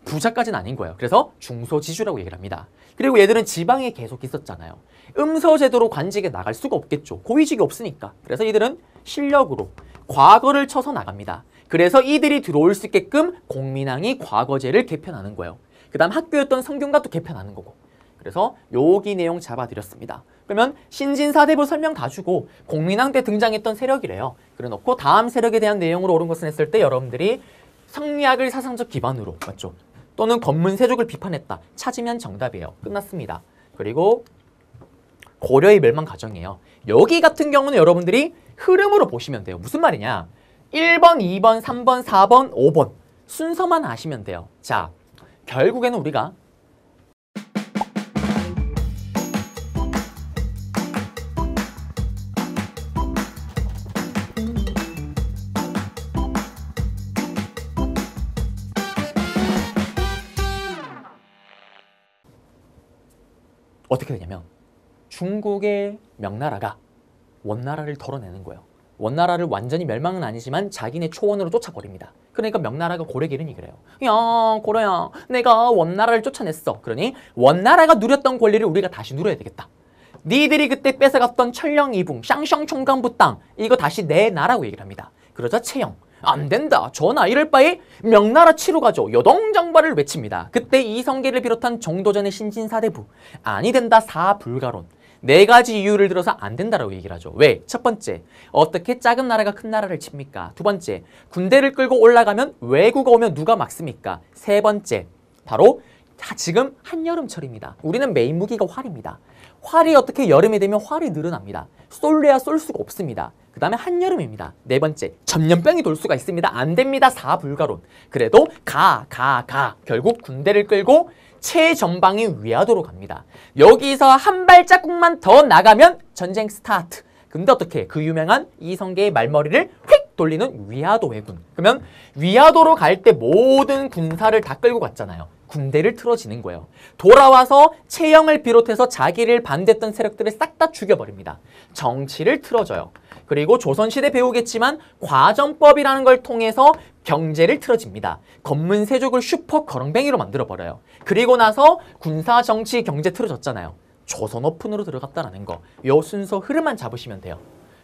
부자까지는 아닌 거예요. 그래서 중소지주라고 얘기를 합니다. 그리고 얘들은 지방에 계속 있었잖아요. 음서제도로 관직에 나갈 수가 없겠죠. 고위직이 없으니까. 그래서 이들은 실력으로 과거를 쳐서 나갑니다. 그래서 이들이 들어올 수 있게끔 공민왕이 과거제를 개편하는 거예요. 그 다음 학교였던 성균관도 개편하는 거고. 그래서 여기 내용 잡아드렸습니다. 그러면 신진사대부 설명 다 주고 공민왕 때 등장했던 세력이래요. 그래놓고 다음 세력에 대한 내용으로 옳은 것은 했을 때 여러분들이 성리학을 사상적 기반으로 맞죠? 또는 검문세족을 비판했다. 찾으면 정답이에요. 끝났습니다. 그리고 고려의 멸망 과정이에요. 여기 같은 경우는 여러분들이 흐름으로 보시면 돼요. 무슨 말이냐? 1번, 2번, 3번, 4번, 5번 순서만 아시면 돼요. 자, 결국에는 우리가 어떻게 되냐면 중국의 명나라가 원나라를 덜어내는 거예요. 원나라를 완전히 멸망은 아니지만 자기네 초원으로 쫓아버립니다. 그러니까 명나라가 고래기른이 그래요. 야 고래야 내가 원나라를 쫓아냈어. 그러니 원나라가 누렸던 권리를 우리가 다시 누려야 되겠다. 니들이 그때 뺏어갔던 천령 이붕, 쌍성 총강부땅 이거 다시 내 나라고 얘기를 합니다. 그러자 채영 안 된다. 전하 이럴 바에 명나라 치러 가죠. 여동장발을 외칩니다. 그때 이성계를 비롯한 정도전의 신진사대부 아니 된다 사불가론 네 가지 이유를 들어서 안 된다라고 얘기를 하죠. 왜? 첫 번째, 어떻게 작은 나라가 큰 나라를 칩니까? 두 번째, 군대를 끌고 올라가면 외국어 오면 누가 막습니까? 세 번째, 바로 다 지금 한여름철입니다. 우리는 메인 무기가 활입니다. 활이 어떻게 여름이 되면 활이 늘어납니다. 쏠래야 쏠 수가 없습니다. 그 다음에 한여름입니다. 네 번째, 전염병이 돌 수가 있습니다. 안 됩니다. 사불가론. 그래도 가, 가, 가. 결국 군대를 끌고 최전방이 위화도로 갑니다. 여기서 한 발자국만 더 나가면 전쟁 스타트. 근데 어떻게 그 유명한 이성계의 말머리를 휙 돌리는 위화도 왜군. 그러면 위화도로 갈 때 모든 군사를 다 끌고 갔잖아요. 군대를 틀어지는 거예요. 돌아와서 체형을 비롯해서 자기를 반대했던 세력들을 싹 다 죽여버립니다. 정치를 틀어져요. 그리고 조선시대 배우겠지만 과정법이라는 걸 통해서 경제를 틀어집니다. 검문 세족을 슈퍼 거렁뱅이로 만들어버려요. 그리고 나서 군사, 정치, 경제 틀어졌잖아요. 조선 오픈으로 들어갔다는 거. 요 순서 흐름만 잡으시면 돼요.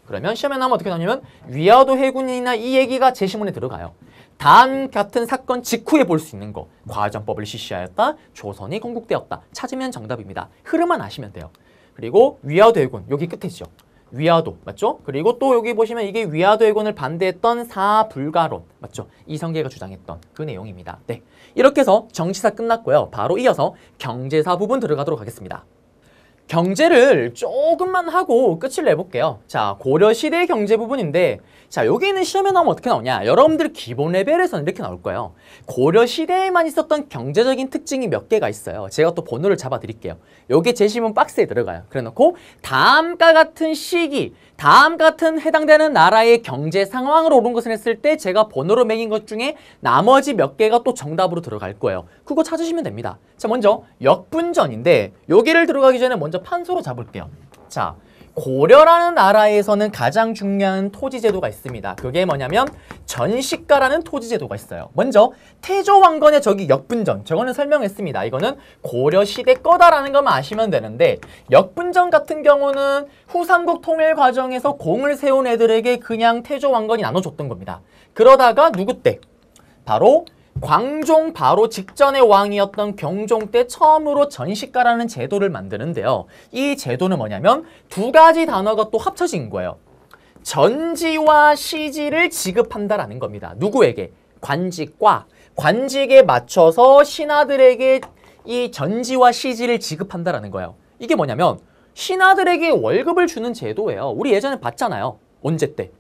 그러면 시험에 나오면 어떻게 나오냐면 위아도 해군이나 이 얘기가 제시문에 들어가요. 다음 같은 사건 직후에 볼 수 있는 거 과전법을 실시하였다, 조선이 건국되었다 찾으면 정답입니다. 흐름만 아시면 돼요. 그리고 위화도 해군 여기 끝이죠. 위화도 맞죠? 그리고 또 여기 보시면 이게 위화도 해군을 반대했던 사불가론 맞죠? 이성계가 주장했던 그 내용입니다. 네, 이렇게 해서 정치사 끝났고요. 바로 이어서 경제사 부분 들어가도록 하겠습니다. 경제를 조금만 하고 끝을 내볼게요. 자, 고려시대 경제 부분인데 자, 여기 있는 시험에 나오면 어떻게 나오냐? 여러분들 기본 레벨에서는 이렇게 나올 거예요. 고려시대에만 있었던 경제적인 특징이 몇 개가 있어요. 제가 또 번호를 잡아드릴게요. 여기 제시문 박스에 들어가요. 그래놓고 다음과 같은 시기, 다음 같은 해당되는 나라의 경제 상황을 옳은 것을 했을 때 제가 번호로 매긴 것 중에 나머지 몇 개가 또 정답으로 들어갈 거예요. 그거 찾으시면 됩니다. 자, 먼저 역분전인데 여기를 들어가기 전에 먼저 판소로 잡을게요. 자, 고려라는 나라에서는 가장 중요한 토지제도가 있습니다. 그게 뭐냐면 전시가라는 토지제도가 있어요. 먼저 태조왕건의 저기 역분전 저거는 설명했습니다. 이거는 고려시대 거다라는 것만 아시면 되는데 역분전 같은 경우는 후삼국 통일 과정에서 공을 세운 애들에게 그냥 태조왕건이 나눠줬던 겁니다. 그러다가 누구 때? 바로 광종 바로 직전의 왕이었던 경종 때 처음으로 전시가라는 제도를 만드는데요. 이 제도는 뭐냐면 두 가지 단어가 또 합쳐진 거예요. 전지와 시지를 지급한다라는 겁니다. 누구에게? 관직과 관직에 맞춰서 신하들에게 이 전지와 시지를 지급한다라는 거예요. 이게 뭐냐면 신하들에게 월급을 주는 제도예요. 우리 예전에 봤잖아요. 언제 때?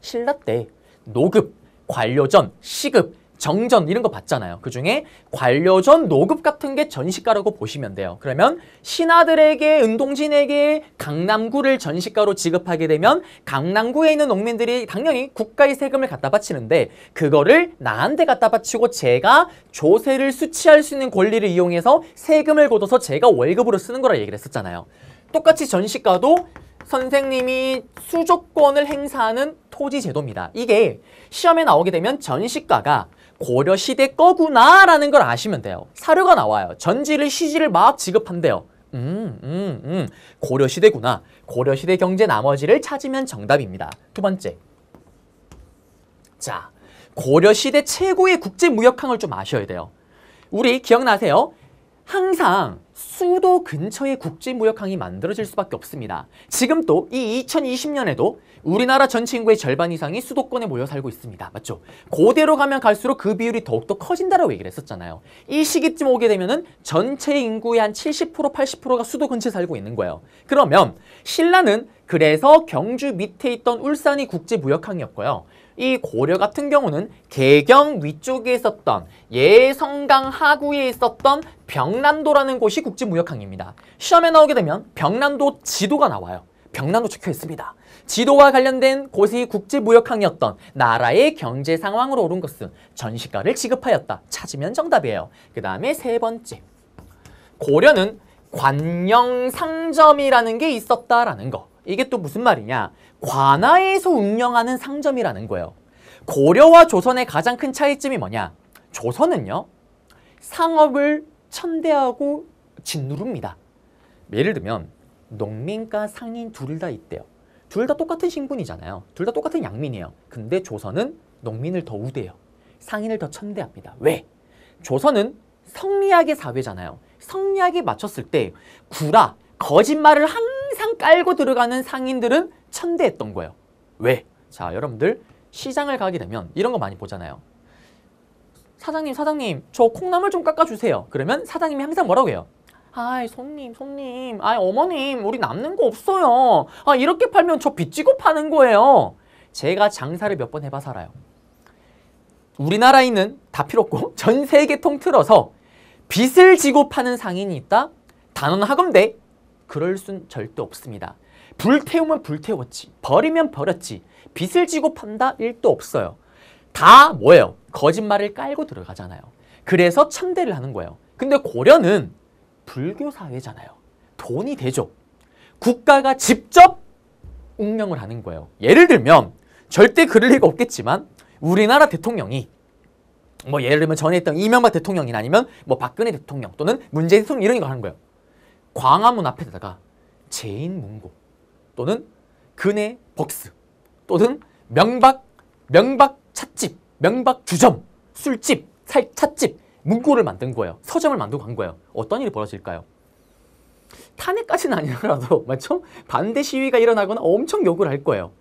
신라 때. 노급, 관료전, 시급 정전 이런 거 봤잖아요. 그중에 관료전 노급 같은 게 전시가라고 보시면 돼요. 그러면 신하들에게 은동진에게 강남구를 전시가로 지급하게 되면 강남구에 있는 농민들이 당연히 국가의 세금을 갖다 바치는데 그거를 나한테 갖다 바치고 제가 조세를 수취할 수 있는 권리를 이용해서 세금을 걷어서 제가 월급으로 쓰는 거라 얘기를 했었잖아요. 똑같이 전시가도 선생님이 수조권을 행사하는 토지 제도입니다. 이게 시험에 나오게 되면 전시가가 고려시대 거구나라는 걸 아시면 돼요. 사료가 나와요. 전지를 시지를 막 지급한대요. 음, 음, 음. 고려시대구나. 고려시대 경제 나머지를 찾으면 정답입니다. 두 번째. 자, 고려시대 최고의 국제무역항을 좀 아셔야 돼요. 우리 기억나세요? 항상 수도 근처의 국제무역항이 만들어질 수밖에 없습니다. 지금 또이 2020년에도 우리나라 전 인구의 절반 이상이 수도권에 모여 살고 있습니다. 맞죠? 고대로 가면 갈수록 그 비율이 더욱더 커진다라고 얘기를 했었잖아요. 이 시기쯤 오게 되면은 전체 인구의 한 70%, 80%가 수도 근처에 살고 있는 거예요. 그러면 신라는 그래서 경주 밑에 있던 울산이 국제무역항이었고요. 이 고려 같은 경우는 개경 위쪽에 있었던 예성강 하구에 있었던 병란도라는 곳이 국제무역항입니다. 시험에 나오게 되면 병란도 지도가 나와요. 병란도 적혀 있습니다. 지도와 관련된 곳의 국제무역항이었던 나라의 경제 상황으로 오른 것은 전시가를 지급하였다. 찾으면 정답이에요. 그 다음에 세 번째. 고려는 관영상점이라는 게 있었다라는 거. 이게 또 무슨 말이냐. 관하에서 운영하는 상점이라는 거예요. 고려와 조선의 가장 큰 차이점이 뭐냐. 조선은요. 상업을 천대하고 짓누릅니다. 예를 들면 농민과 상인 둘 다 있대요. 둘다 똑같은 신분이잖아요. 둘 다 똑같은 양민이에요. 근데 조선은 농민을 더 우대해요. 상인을 더 천대합니다. 왜? 조선은 성리학의 사회잖아요. 성리학에 맞췄을 때 구라, 거짓말을 항상 깔고 들어가는 상인들은 천대했던 거예요. 왜? 자, 여러분들 시장을 가게 되면 이런 거 많이 보잖아요. 사장님, 사장님, 저 콩나물 좀 깎아주세요. 그러면 사장님이 항상 뭐라고 해요? 아이 손님 손님 아이 어머님 우리 남는 거 없어요 아 이렇게 팔면 저 빚지고 파는 거예요 제가 장사를 몇 번 해봐서 알아요 우리나라인은다 필요 없고 전 세계 통틀어서 빚을 지고 파는 상인이 있다? 단언 하건데 그럴 순 절대 없습니다 불태우면 불태웠지 버리면 버렸지 빚을 지고 판다? 일도 없어요 다 뭐예요? 거짓말을 깔고 들어가잖아요 그래서 참대를 하는 거예요 근데 고려는 불교 사회잖아요. 돈이 되죠. 국가가 직접 운영을 하는 거예요. 예를 들면 절대 그럴 리가 없겠지만 우리나라 대통령이 뭐 예를 들면 전에 했던 이명박 대통령이나 아니면 뭐 박근혜 대통령 또는 문재인 대통령 이런 거 하는 거예요. 광화문 앞에다가 제인 문고 또는 근해 벅스 또는 명박 명박 찻집 명박 주점 술집 살 찻집 문구를 만든 거예요. 서점을 만들고 간 거예요. 어떤 일이 벌어질까요? 탄핵까지는 아니더라도 맞죠? 반대 시위가 일어나거나 엄청 욕을 할 거예요.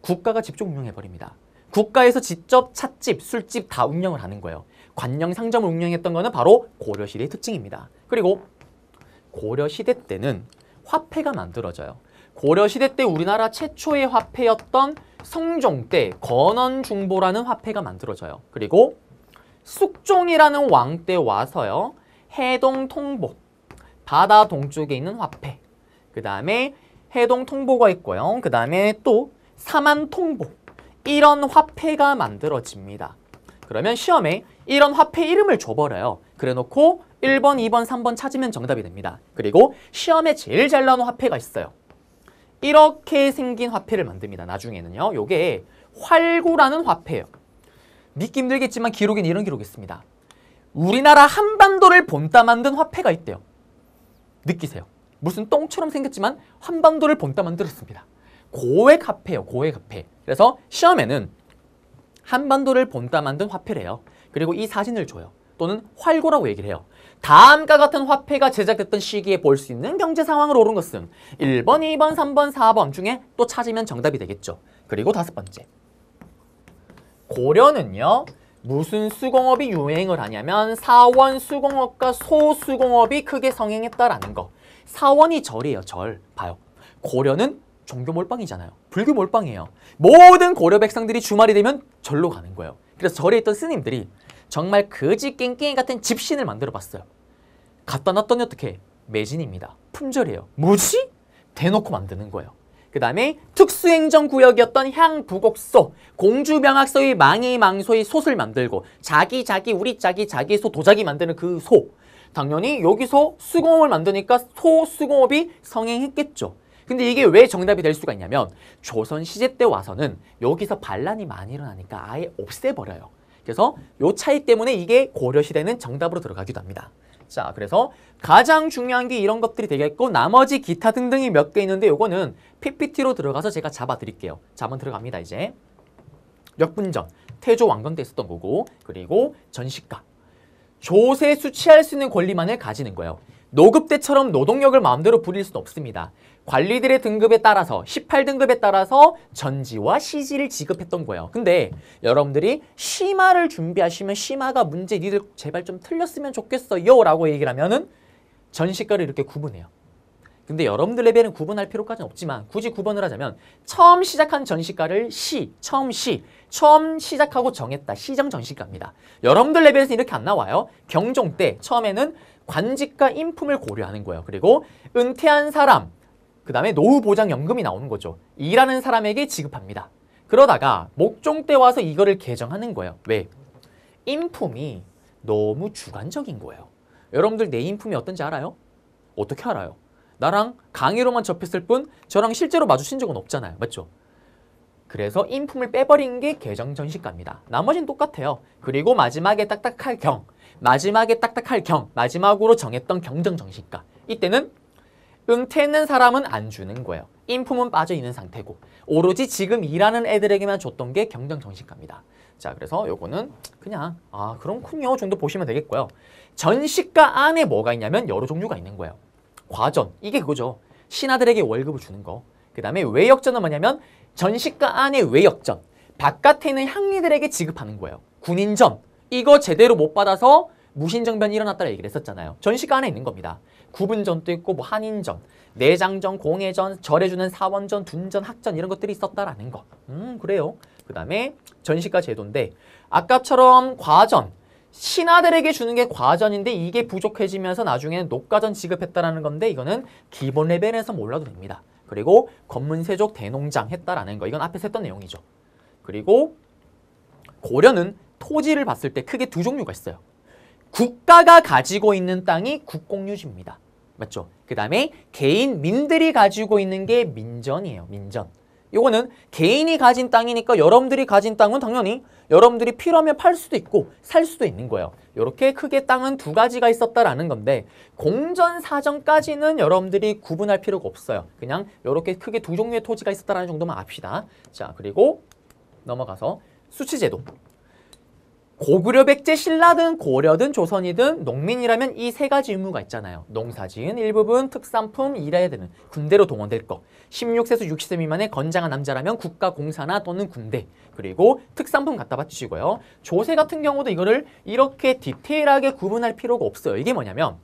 국가가 직접 운영해버립니다. 국가에서 직접 찻집, 술집 다 운영을 하는 거예요. 관영 상점을 운영했던 거는 바로 고려시대의 특징입니다. 그리고 고려시대 때는 화폐가 만들어져요. 고려시대 때 우리나라 최초의 화폐였던 성종 때 건원중보라는 화폐가 만들어져요. 그리고 숙종이라는 왕 때 와서요. 해동 통보 바다 동쪽에 있는 화폐, 그 다음에 해동 통보가 있고요. 그 다음에 또 사만 통보, 이런 화폐가 만들어집니다. 그러면 시험에 이런 화폐 이름을 줘버려요. 그래놓고 1번, 2번, 3번 찾으면 정답이 됩니다. 그리고 시험에 제일 잘 나온 화폐가 있어요. 이렇게 생긴 화폐를 만듭니다. 나중에는요. 요게 활구라는 화폐예요. 믿기 힘들겠지만 기록엔 이런 기록이 있습니다. 우리나라 한반도를 본따 만든 화폐가 있대요. 느끼세요. 무슨 똥처럼 생겼지만 한반도를 본따 만들었습니다. 고액 화폐예요. 고액 화폐. 그래서 시험에는 한반도를 본따 만든 화폐래요. 그리고 이 사진을 줘요. 또는 활고라고 얘기를 해요. 다음과 같은 화폐가 제작됐던 시기에 볼 수 있는 경제 상황을 오른 것은 1번, 2번, 3번, 4번 중에 또 찾으면 정답이 되겠죠. 그리고 다섯 번째. 고려는요. 무슨 수공업이 유행을 하냐면 사원 수공업과 소수공업이 크게 성행했다라는 거. 사원이 절이에요, 절. 봐요. 고려는 종교 몰빵이잖아요. 불교 몰빵이에요. 모든 고려 백성들이 주말이 되면 절로 가는 거예요. 그래서 절에 있던 스님들이 정말 거지 깽깽이 같은 집신을 만들어 봤어요. 갖다 놨더니 어떻게? 매진입니다. 품절이에요. 뭐지? 대놓고 만드는 거예요. 그 다음에 특수행정구역이었던 향부곡소, 공주명학소의 망의망소의 소를 만들고 자기 자기 우리 자기 자기 소 도자기 만드는 그 소. 당연히 여기서 수공업을 만드니까 소수공업이 성행했겠죠. 근데 이게 왜 정답이 될 수가 있냐면 조선 시대 때 와서는 여기서 반란이 많이 일어나니까 아예 없애버려요. 그래서 요 차이 때문에 이게 고려시대는 정답으로 들어가기도 합니다. 자, 그래서 가장 중요한 게 이런 것들이 되겠고 나머지 기타 등등이 몇 개 있는데 요거는 PPT로 들어가서 제가 잡아드릴게요. 자, 한번 들어갑니다, 이제. 몇 분 전, 태조 왕건 때 있었던 거고 그리고 전시가. 조세 수취할 수 있는 권리만을 가지는 거예요. 노급대처럼 노동력을 마음대로 부릴 수는 없습니다. 관리들의 등급에 따라서 18등급에 따라서 전지와 CG를 지급했던 거예요. 근데 여러분들이 심화를 준비하시면 심화가 문제 니들 제발 좀 틀렸으면 좋겠어요 라고 얘기를 하면은 전시가를 이렇게 구분해요. 근데 여러분들 레벨은 구분할 필요까지는 없지만 굳이 구분을 하자면 처음 시작한 전시가를 시, 처음 시, 처음 시작하고 정했다. 시정 전시가입니다. 여러분들 레벨에서 이렇게 안 나와요. 경종 때 처음에는 관직과 인품을 고려하는 거예요. 그리고 은퇴한 사람, 그 다음에 노후보장연금이 나오는 거죠. 일하는 사람에게 지급합니다. 그러다가 목종 때 와서 이거를 개정하는 거예요. 왜? 인품이 너무 주관적인 거예요. 여러분들 내 인품이 어떤지 알아요? 어떻게 알아요? 나랑 강의로만 접했을 뿐 저랑 실제로 마주친 적은 없잖아요. 맞죠? 그래서 인품을 빼버린 게 개정 전시가입니다. 나머지는 똑같아요. 그리고 마지막에 딱딱할 경, 마지막에 딱딱할 경, 마지막으로 정했던 경정 전시가. 이때는 응퇴했는 사람은 안 주는 거예요. 인품은 빠져있는 상태고 오로지 지금 일하는 애들에게만 줬던 게 경쟁정신가입니다. 자 그래서 요거는 그냥 아 그럼군요 정도 보시면 되겠고요. 전시가 안에 뭐가 있냐면 여러 종류가 있는 거예요. 과전 이게 그거죠. 신하들에게 월급을 주는 거. 그 다음에 외역전은 뭐냐면 전시가 안에 외역전 바깥에 있는 향리들에게 지급하는 거예요. 군인전 이거 제대로 못 받아서 무신정변이 일어났다고 얘기를 했었잖아요. 전시가 안에 있는 겁니다. 구분전도 있고 뭐 한인전, 내장전, 공해전, 절해주는 사원전, 둔전, 학전 이런 것들이 있었다라는 거. 음 그래요. 그 다음에 전시가 제도인데 아까처럼 과전, 신하들에게 주는 게 과전인데 이게 부족해지면서 나중에는 녹과전 지급했다라는 건데 이거는 기본 레벨에서 몰라도 됩니다. 그리고 검문세족 대농장 했다라는 거 이건 앞에서 했던 내용이죠. 그리고 고려는 토지를 봤을 때 크게 두 종류가 있어요. 국가가 가지고 있는 땅이 국공유지입니다. 맞죠? 그 다음에 개인 민들이 가지고 있는 게 민전이에요. 민전. 이거는 개인이 가진 땅이니까 여러분들이 가진 땅은 당연히 여러분들이 필요하면 팔 수도 있고 살 수도 있는 거예요. 이렇게 크게 땅은 두 가지가 있었다라는 건데 공전사정까지는 여러분들이 구분할 필요가 없어요. 그냥 이렇게 크게 두 종류의 토지가 있었다라는 정도만 합시다자 그리고 넘어가서 수치제도. 고구려, 백제, 신라든 고려든 조선이든 농민이라면 이 세 가지 의무가 있잖아요. 농사 지은 일부분, 특산품, 일해야 되는, 군대로 동원될 것. 16세에서 60세 미만의 건장한 남자라면 국가 공사나 또는 군대, 그리고 특산품 갖다 바치시고요. 조세 같은 경우도 이거를 이렇게 디테일하게 구분할 필요가 없어요. 이게 뭐냐면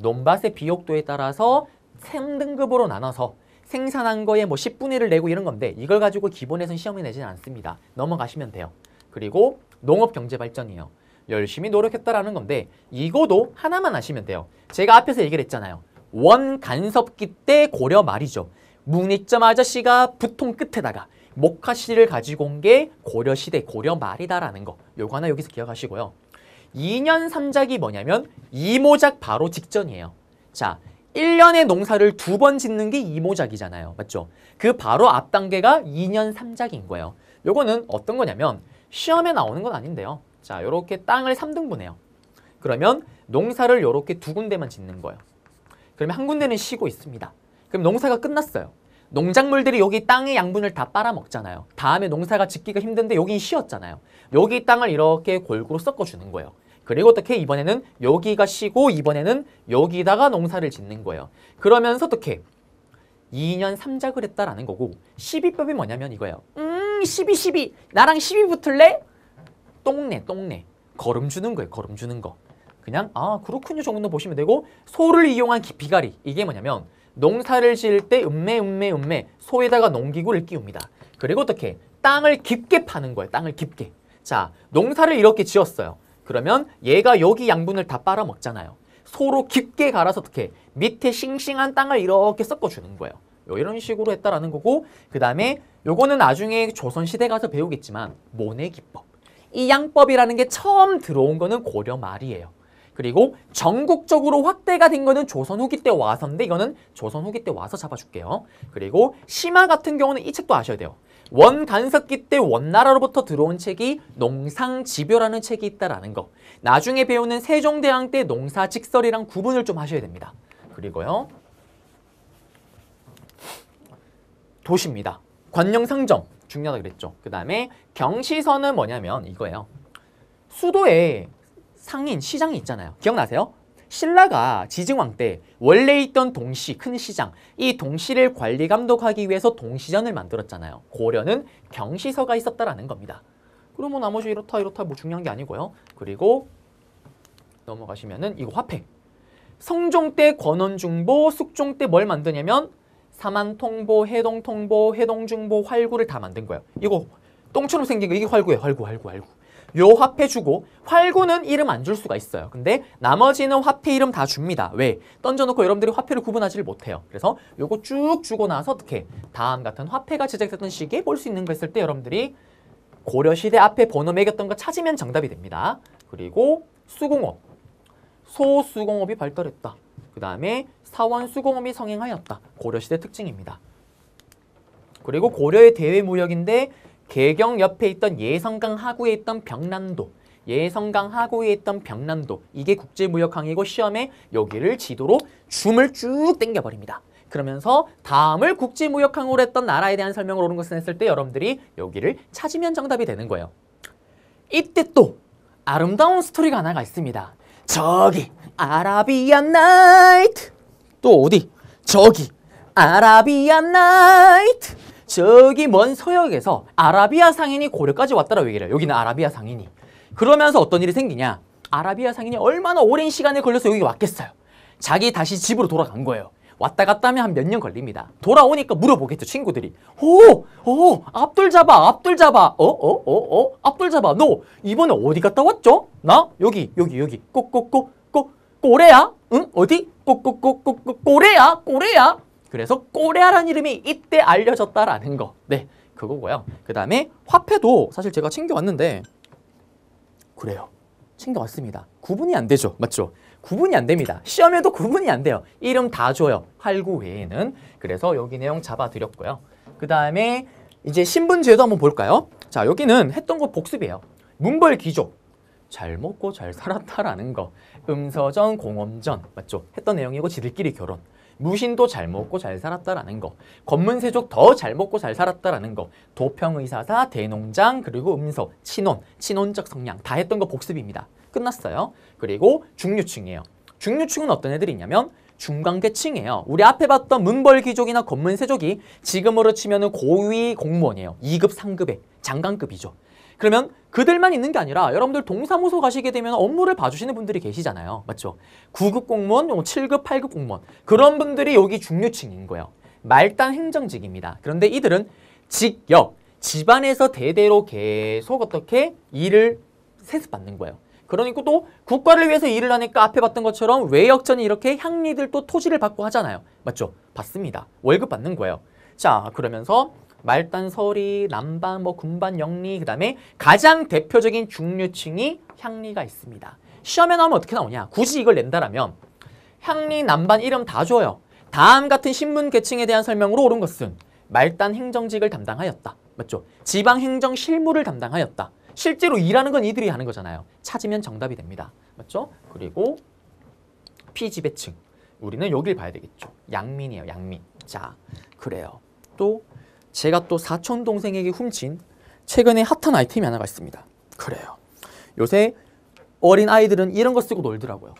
논밭의 비옥도에 따라서 3등급으로 나눠서 생산한 거에 뭐 10분의 1을 내고 이런 건데 이걸 가지고 기본에선 시험이 내지는 않습니다. 넘어가시면 돼요. 그리고 농업 경제 발전이에요. 열심히 노력했다라는 건데 이거도 하나만 아시면 돼요. 제가 앞에서 얘기를 했잖아요. 원간섭기 때 고려 말이죠. 문익점 아저씨가 부통 끝에다가 목화씨를 가지고 온 게 고려시대 고려 말이다라는 거. 요거 하나 여기서 기억하시고요. 2년 3작이 뭐냐면 이모작 바로 직전이에요. 자, 1년에 농사를 두 번 짓는 게 이모작이잖아요. 맞죠? 그 바로 앞 단계가 2년 3작인 거예요. 요거는 어떤 거냐면 시험에 나오는 건 아닌데요. 자, 이렇게 땅을 3등분해요. 그러면 농사를 이렇게 두 군데만 짓는 거예요. 그러면 한 군데는 쉬고 있습니다. 그럼 농사가 끝났어요. 농작물들이 여기 땅의 양분을 다 빨아먹잖아요. 다음에 농사가 짓기가 힘든데 여긴 쉬었잖아요. 여기 땅을 이렇게 골고루 섞어주는 거예요. 그리고 어떻게 이번에는 여기가 쉬고 이번에는 여기다가 농사를 짓는 거예요. 그러면서 어떻게 2년 3작을 했다라는 거고 12법이 뭐냐면 이거예요. 음, 땡 12, 12 나랑 12 붙을래? 똥내 똥내 걸음 주는 거예요 걸음 주는 거 그냥 아 그렇군요 정도 보시면 되고 소를 이용한 깊이가리 이게 뭐냐면 농사를 지을 때 음매 음매 음매 소에다가 농기구를 끼웁니다 그리고 어떻게 땅을 깊게 파는 거예요 땅을 깊게 자 농사를 이렇게 지었어요 그러면 얘가 여기 양분을 다 빨아먹잖아요 소로 깊게 갈아서 어떻게 밑에 싱싱한 땅을 이렇게 섞어주는 거예요 이런 식으로 했다라는 거고 그 다음에 요거는 나중에 조선시대 가서 배우겠지만 모내기법 이 양법이라는 게 처음 들어온 거는 고려 말이에요. 그리고 전국적으로 확대가 된 거는 조선 후기 때 와서인데 이거는 조선 후기 때 와서 잡아줄게요. 그리고 심화 같은 경우는 이 책도 아셔야 돼요. 원간석기 때 원나라로부터 들어온 책이 농상지묘라는 책이 있다라는 거. 나중에 배우는 세종대왕 때 농사직설이랑 구분을 좀 하셔야 됩니다. 그리고요. 도시입니다. 관영 상정 중요하다 그랬죠. 그 다음에 경시선은 뭐냐면 이거예요. 수도에 상인 시장이 있잖아요. 기억나세요? 신라가 지증왕 때 원래 있던 동시 큰 시장 이 동시를 관리 감독하기 위해서 동시전을 만들었잖아요. 고려는 경시서가 있었다라는 겁니다. 그러면 나머지 이렇다 이렇다 뭐 중요한 게 아니고요. 그리고 넘어가시면은 이거 화폐. 성종 때 권원중보, 숙종 때 뭘 만드냐면 사만통보, 해동통보, 해동중보, 활구를 다 만든 거예요. 이거 똥처럼 생긴 거 이게 활구예요. 활구, 활구, 활구. 요 화폐 주고 활구는 이름 안 줄 수가 있어요. 근데 나머지는 화폐 이름 다 줍니다. 왜? 던져놓고 여러분들이 화폐를 구분하지를 못해요. 그래서 요거 쭉 주고 나서 어떻게 다음 같은 화폐가 제작됐던 시기에 볼 수 있는 거 했을 때 여러분들이 고려시대 앞에 번호 매겼던 거 찾으면 정답이 됩니다. 그리고 수공업. 소수공업이 발달했다. 그 다음에 사원 수공업이 성행하였다. 고려시대 특징입니다. 그리고 고려의 대외무역인데 개경 옆에 있던 예성강 하구에 있던 병난도 예성강 하구에 있던 병난도 이게 국제무역항이고 시험에 여기를 지도로 줌을 쭉 땡겨버립니다. 그러면서 다음을 국제무역항으로 했던 나라에 대한 설명을 오른 것을 했을 때 여러분들이 여기를 찾으면 정답이 되는 거예요. 이때 또 아름다운 스토리가 하나가 있습니다. 저기 아라비안 나이트 또 어디? 저기 아라비안 나이트 저기 먼 서역에서 아라비아 상인이 고려까지 왔다라고 얘기를 해요. 여기는 아라비아 상인이. 그러면서 어떤 일이 생기냐? 아라비아 상인이 얼마나 오랜 시간을 걸려서 여기 왔겠어요. 자기 다시 집으로 돌아간 거예요. 왔다 갔다 하면 한 몇 년 걸립니다. 돌아오니까 물어보겠죠, 친구들이. 오! 오! 앞돌 잡아! 앞돌 잡아! 어? 어? 어? 어? 앞돌 잡아! 너! 이번에 어디 갔다 왔죠? 나? 여기, 여기, 여기. 꼭꼭꼭. 꼬레야? 응? 어디? 꼬꼬꼬꼬꼬 꼬레야? 꼬레야? 그래서 꼬레아라는 이름이 이때 알려졌다라는 거. 네, 그거고요. 그 다음에 화폐도 사실 제가 챙겨왔는데 그래요. 챙겨왔습니다. 구분이 안 되죠. 맞죠? 구분이 안 됩니다. 시험에도 구분이 안 돼요. 이름 다 줘요. 8구 외에는. 그래서 여기 내용 잡아드렸고요. 그 다음에 이제 신분제도 한번 볼까요? 자, 여기는 했던 거 복습이에요. 문벌 귀족, 잘 먹고 잘 살았다라는 거 음서전, 공엄전 맞죠? 했던 내용이고 지들끼리 결혼 무신도 잘 먹고 잘 살았다라는 거권문세족더 잘 먹고 잘 살았다라는 거 도평의사사, 대농장, 그리고 음서, 친혼, 친혼적 성향 다 했던 거 복습입니다. 끝났어요. 그리고 중류층이에요. 중류층은 어떤 애들이 있냐면 중간계층이에요. 우리 앞에 봤던 문벌귀족이나 권문세족이 지금으로 치면 고위 공무원이에요. 2급, 3급의 장관급이죠. 그러면 그들만 있는 게 아니라 여러분들 동사무소 가시게 되면 업무를 봐주시는 분들이 계시잖아요. 맞죠? 9급 공무원, 7급, 8급 공무원 그런 분들이 여기 중류층인 거예요. 말단 행정직입니다. 그런데 이들은 직역, 집안에서 대대로 계속 어떻게 일을 세습받는 거예요. 그러니까 또 국가를 위해서 일을 하니까 앞에 봤던 것처럼 외역전이 이렇게 향리들 또 토지를 받고 하잖아요. 맞죠? 받습니다. 월급 받는 거예요. 자, 그러면서 말단, 서리, 남반, 뭐 군반, 영리 그다음에 가장 대표적인 중류층이 향리가 있습니다. 시험에 나오면 어떻게 나오냐? 굳이 이걸 낸다라면 향리, 남반 이름 다 줘요. 다음 같은 신문 계층에 대한 설명으로 옳은 것은 말단 행정직을 담당하였다. 맞죠? 지방 행정 실무를 담당하였다. 실제로 일하는 건 이들이 하는 거잖아요. 찾으면 정답이 됩니다. 맞죠? 그리고 피지배층. 우리는 여길 봐야 되겠죠. 양민이에요, 양민. 자, 그래요. 또 제가 또 사촌 동생에게 훔친 최근에 핫한 아이템이 하나가 있습니다. 그래요. 요새 어린 아이들은 이런 거 쓰고 놀더라고요.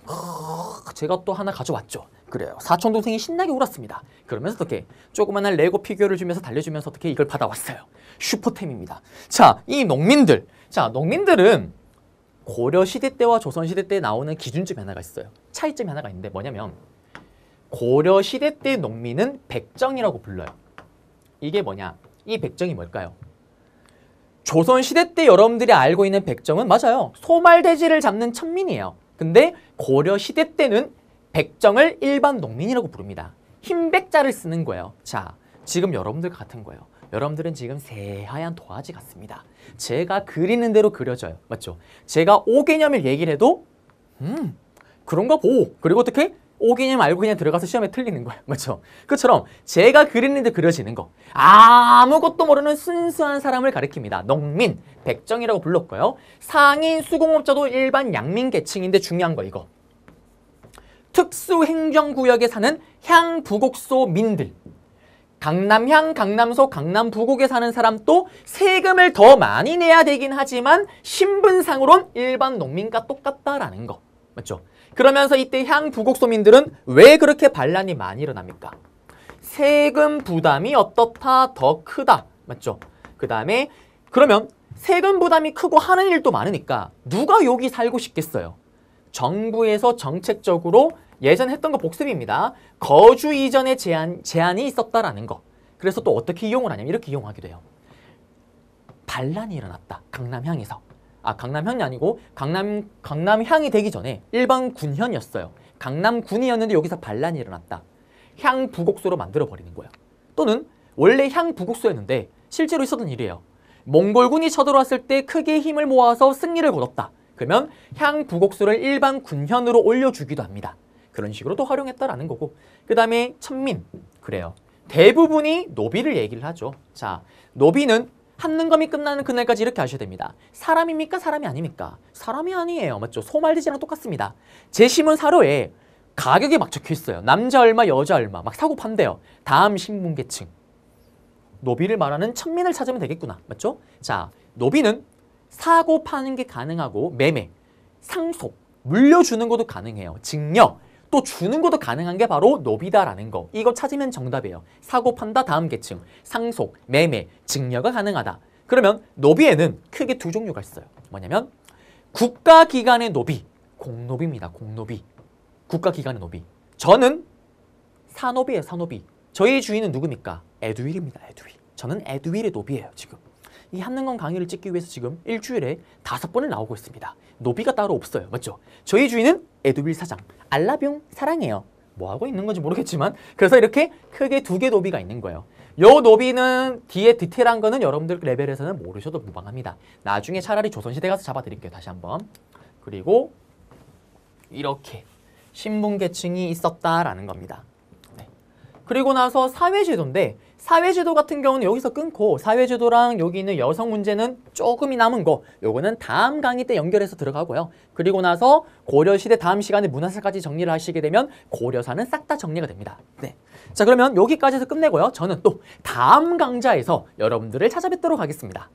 제가 또 하나 가져왔죠. 그래요. 사촌 동생이 신나게 울었습니다. 그러면서 어떻게 조그만한 레고 피규어를 주면서 달려주면서 어떻게 이걸 받아왔어요. 슈퍼템입니다. 자, 이 농민들. 자, 농민들은 고려 시대 때와 조선 시대 때 나오는 기준점 하나가 있어요. 차이점이 하나가 있는데 뭐냐면 고려 시대 때 농민은 백정이라고 불러요. 이게 뭐냐? 이 백정이 뭘까요? 조선시대 때 여러분들이 알고 있는 백정은 맞아요. 소말돼지를 잡는 천민이에요. 근데 고려시대 때는 백정을 일반 농민이라고 부릅니다. 흰백자를 쓰는 거예요. 자, 지금 여러분들 같은 거예요. 여러분들은 지금 새하얀 도화지 같습니다. 제가 그리는 대로 그려져요. 맞죠? 제가 오개념을 얘기를 해도 음, 그런 가 보. 그리고 어떻게? 오기냐 알고 그냥 들어가서 시험에 틀리는 거예요. 그렇죠? 그처럼 제가 그리는 데 그려지는 거 아무것도 모르는 순수한 사람을 가리킵니다. 농민, 백정이라고 불렀고요. 상인, 수공업자도 일반 양민 계층인데 중요한 거 이거. 특수행정구역에 사는 향부곡소민들 강남향, 강남소, 강남부곡에 사는 사람 도 세금을 더 많이 내야 되긴 하지만 신분상으론 일반 농민과 똑같다라는 거 맞죠? 그러면서 이때 향부곡소민들은 왜 그렇게 반란이 많이 일어납니까? 세금 부담이 어떻다 더 크다 맞죠? 그 다음에 그러면 세금 부담이 크고 하는 일도 많으니까 누가 여기 살고 싶겠어요? 정부에서 정책적으로 예전 했던 거 복습입니다. 거주 이전에 제한, 제한이 있었다라는 거. 그래서 또 어떻게 이용을 하냐면 이렇게 이용하기도 해요. 반란이 일어났다. 강남향에서. 아 강남현이 아니고 강남 강남향이 되기 전에 일반 군현이었어요. 강남군이었는데 여기서 반란이 일어났다. 향 부곡소로 만들어 버리는 거야. 또는 원래 향 부곡소였는데 실제로 있었던 일이에요. 몽골군이 쳐들어왔을 때 크게 힘을 모아서 승리를 거뒀다. 그러면 향 부곡소를 일반 군현으로 올려주기도 합니다. 그런 식으로 또 활용했다라는 거고. 그 다음에 천민 그래요. 대부분이 노비를 얘기를 하죠. 자, 노비는 한능검이 끝나는 그날까지 이렇게 하셔야 됩니다. 사람입니까? 사람이 아닙니까? 사람이 아니에요. 맞죠? 소말디지랑 똑같습니다. 제시문 사료에 가격이 막 적혀 있어요. 남자 얼마, 여자 얼마 막 사고 판대요. 다음 신분계층. 노비를 말하는 천민을 찾으면 되겠구나. 맞죠? 자, 노비는 사고 파는 게 가능하고 매매, 상속, 물려주는 것도 가능해요. 증여, 또 주는 것도 가능한 게 바로 노비다라는 거. 이거 찾으면 정답이에요. 사고 판다 다음 계층, 상속, 매매, 증여가 가능하다. 그러면 노비에는 크게 두 종류가 있어요. 뭐냐면 국가기관의 노비, 공노비입니다. 공노비. 국가기관의 노비. 저는 산업이에요, 산업이. 저희 주인은 누굽니까? 에드윌입니다에드윌 저는 에드윌의 노비예요, 지금. 이 한능건 강의를 찍기 위해서 지금 일주일에 다섯 번을 나오고 있습니다. 노비가 따로 없어요. 맞죠? 저희 주인은 에드빌 사장. 알라뷰 사랑해요. 뭐 하고 있는 건지 모르겠지만 그래서 이렇게 크게 두 개 노비가 있는 거예요. 요 노비는 뒤에 디테일한 거는 여러분들 레벨에서는 모르셔도 무방합니다. 나중에 차라리 조선시대 가서 잡아드릴게요. 다시 한번. 그리고 이렇게 신분 계층이 있었다라는 겁니다. 네. 그리고 나서 사회제도인데 사회제도 같은 경우는 여기서 끊고 사회제도랑 여기 있는 여성 문제는 조금이 남은 거 요거는 다음 강의 때 연결해서 들어가고요. 그리고 나서 고려시대 다음 시간에 문화사까지 정리를 하시게 되면 고려사는 싹 다 정리가 됩니다. 네. 자 그러면 여기까지 해서 끝내고요. 저는 또 다음 강좌에서 여러분들을 찾아뵙도록 하겠습니다.